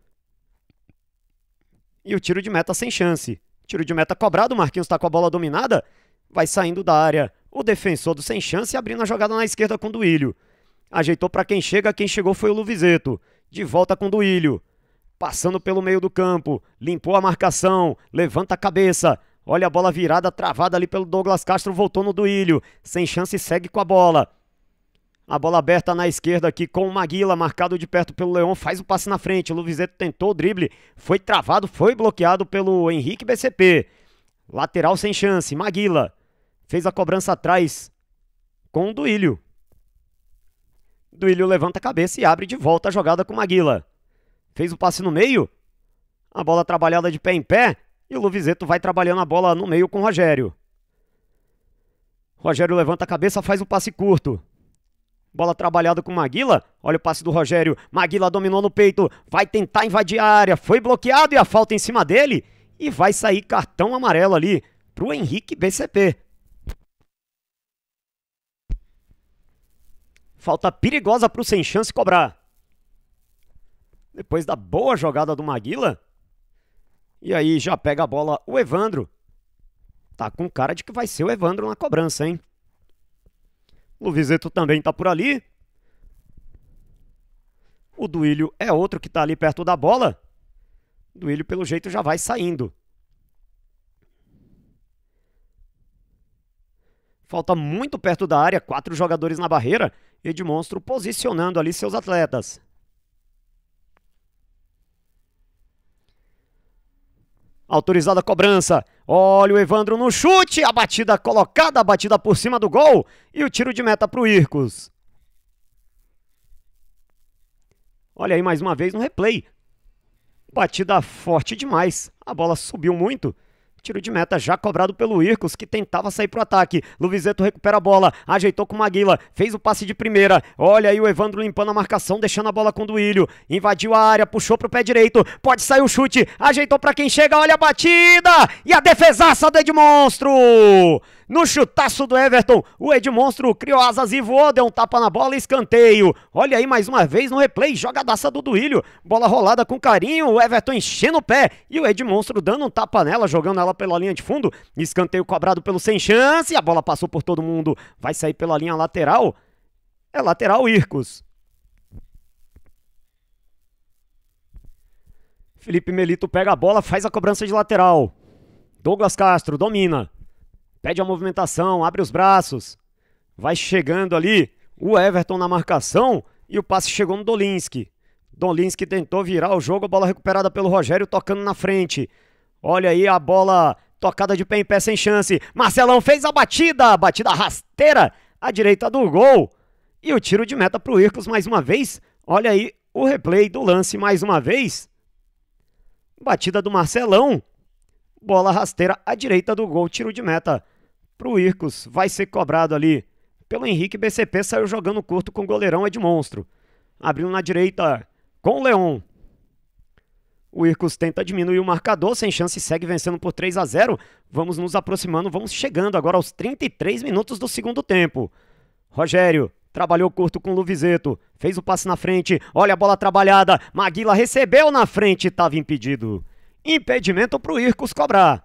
e o tiro de meta sem chance. Tiro de meta cobrado, o Marquinhos está com a bola dominada, vai saindo da área. O defensor do sem chance abrindo a jogada na esquerda com o Duílio. Ajeitou para quem chega, quem chegou foi o Luvizeto. De volta com o Duílio. Passando pelo meio do campo, limpou a marcação, levanta a cabeça. Olha a bola virada, travada ali pelo Douglas Castro, voltou no Duílio. Sem chance, segue com a bola. A bola aberta na esquerda aqui com o Maguila, marcado de perto pelo Leão, faz o passe na frente. O Luvizeto tentou o drible, foi travado, foi bloqueado pelo Henrique BCP. Lateral sem chance, Maguila fez a cobrança atrás com o Duílio. Duílio levanta a cabeça e abre de volta a jogada com Maguila. Fez o passe no meio, a bola trabalhada de pé em pé e o Luvizeto vai trabalhando a bola no meio com o Rogério. Rogério levanta a cabeça, faz o passe curto. Bola trabalhada com Maguila. Olha o passe do Rogério. Maguila dominou no peito. Vai tentar invadir a área. Foi bloqueado e a falta em cima dele. E vai sair cartão amarelo ali pro Henrique BCP. Falta perigosa pro sem chance cobrar. Depois da boa jogada do Maguila. E aí já pega a bola o Evandro. Tá com cara de que vai ser o Evandro na cobrança, hein? O Luvizeto também está por ali. O Duílio é outro que está ali perto da bola. Duílio, pelo jeito, já vai saindo. Falta muito perto da área, quatro jogadores na barreira. Edmonstro posicionando ali seus atletas. Autorizada a cobrança. Olha o Evandro no chute, a batida colocada, a batida por cima do gol e o tiro de meta para o Ircos. Olha aí mais uma vez no replay. Batida forte demais, a bola subiu muito. Tiro de meta já cobrado pelo Ircos, que tentava sair pro ataque. Luvizeto recupera a bola, ajeitou com Maguila, fez o passe de primeira. Olha aí o Evandro limpando a marcação, deixando a bola com o Duílio. Invadiu a área, puxou pro pé direito. Pode sair o chute, ajeitou para quem chega, olha a batida! E a defesaça do Edmonstro! No chutaço do Everton, o Edmonstro criou asas e voou, deu um tapa na bola, escanteio. Olha aí mais uma vez no replay, jogadaça do Duílio. Bola rolada com carinho, o Everton enchendo o pé e o Edmonstro dando um tapa nela, jogando ela pela linha de fundo. Escanteio cobrado pelo sem chance. A bola passou por todo mundo. Vai sair pela linha lateral. É lateral Ircos. Felipe Melito pega a bola, faz a cobrança de lateral. Douglas Castro domina. Pede a movimentação, abre os braços. Vai chegando ali o Everton na marcação e o passe chegou no Dolinski. Dolinski tentou virar o jogo, a bola recuperada pelo Rogério tocando na frente. Olha aí a bola tocada de pé em pé sem chance. Marcelão fez a batida, batida rasteira à direita do gol. E o tiro de meta para o Ircos mais uma vez. Olha aí o replay do lance mais uma vez. Batida do Marcelão. Bola rasteira à direita do gol, tiro de meta para o Ircos. Vai ser cobrado ali pelo Henrique BCP, saiu jogando curto com o goleirão Edmonstro. Abriu na direita com o Leon. O Ircus tenta diminuir o marcador, sem chance, segue vencendo por 3 a 0. Vamos nos aproximando, vamos chegando agora aos 33 minutos do segundo tempo. Rogério trabalhou curto com o Luvizeto, fez o passe na frente, olha a bola trabalhada. Maguila recebeu na frente, estava impedido. Impedimento para o Ircus cobrar.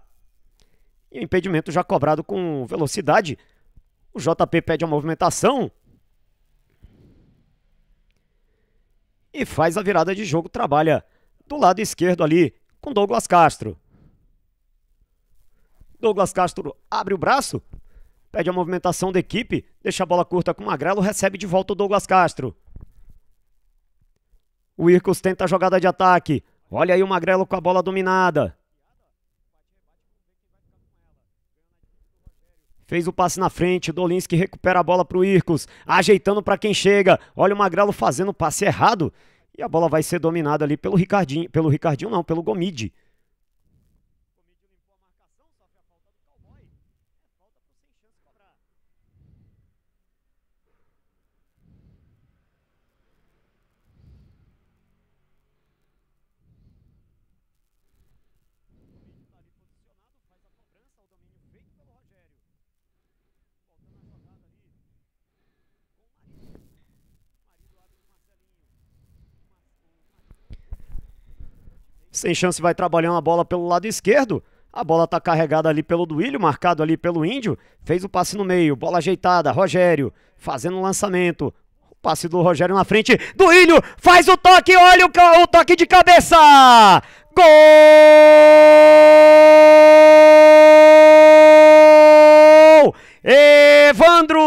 E o impedimento já cobrado com velocidade. O JP pede a movimentação, e faz a virada de jogo, trabalha do lado esquerdo ali com Douglas Castro. Douglas Castro abre o braço, pede a movimentação da equipe, deixa a bola curta com o Magrelo, recebe de volta o Douglas Castro. O Ircos tenta a jogada de ataque. Olha aí o Magrelo com a bola dominada. Fez o passe na frente, Dolinski recupera a bola para o Ircos, ajeitando para quem chega. Olha o Magrelo fazendo o passe errado. E a bola vai ser dominada ali pelo Ricardinho, pelo Ricardinho não, pelo Gomide, sem chance vai trabalhando a bola pelo lado esquerdo. A bola tá carregada ali pelo Duílio, marcado ali pelo Índio. Fez o passe no meio, bola ajeitada, Rogério fazendo o lançamento. O passe do Rogério na frente, Duílio faz o toque, olha o, o toque de cabeça! Gol! Evandro!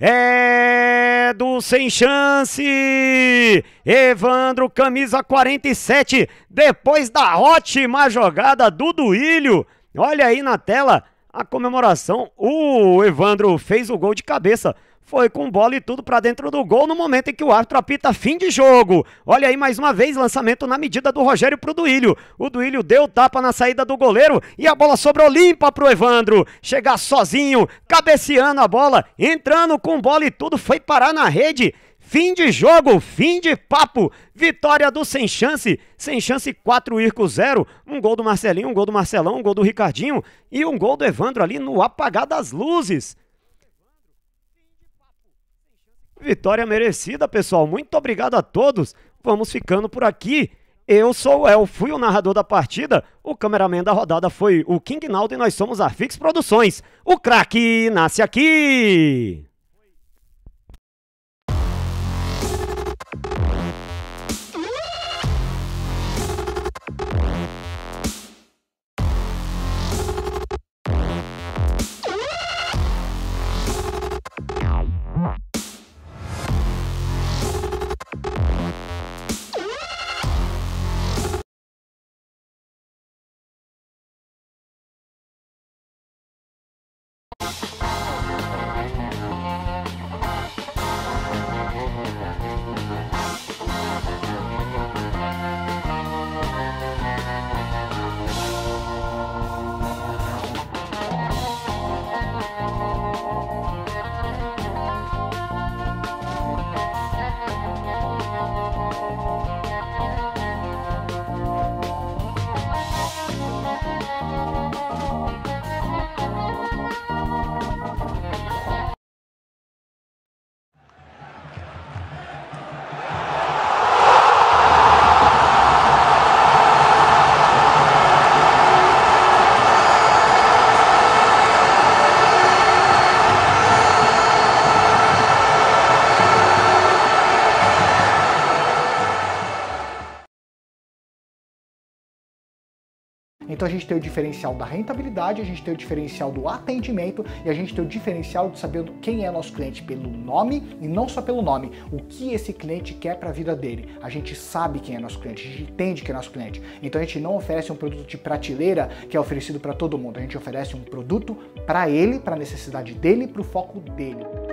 É sem chance. Evandro, camisa 47, depois da ótima jogada do Duílio. Olha aí na tela a comemoração. O Evandro fez o gol de cabeça. Foi com bola e tudo para dentro do gol no momento em que o árbitro apita fim de jogo. Olha aí mais uma vez lançamento na medida do Rogério pro Duílio. O Duílio deu tapa na saída do goleiro e a bola sobrou limpa pro Evandro. Chegar sozinho, cabeceando a bola, entrando com bola e tudo, foi parar na rede. Fim de jogo, fim de papo. Vitória do Sem Chance. Sem Chance 4 Irco 0. Um gol do Marcelinho, um gol do Marcelão, um gol do Ricardinho e um gol do Evandro ali no apagar das luzes. Vitória merecida, pessoal. Muito obrigado a todos. Vamos ficando por aqui. Eu sou o El, fui o narrador da partida. O cameraman da rodada foi o King Naldo e nós somos a Fix Produções. O craque nasce aqui! Então a gente tem o diferencial da rentabilidade, a gente tem o diferencial do atendimento e a gente tem o diferencial de saber quem é nosso cliente pelo nome e não só pelo nome, o que esse cliente quer para a vida dele. A gente sabe quem é nosso cliente, a gente entende quem é nosso cliente. Então a gente não oferece um produto de prateleira que é oferecido para todo mundo, a gente oferece um produto para ele, para a necessidade dele, para o foco dele.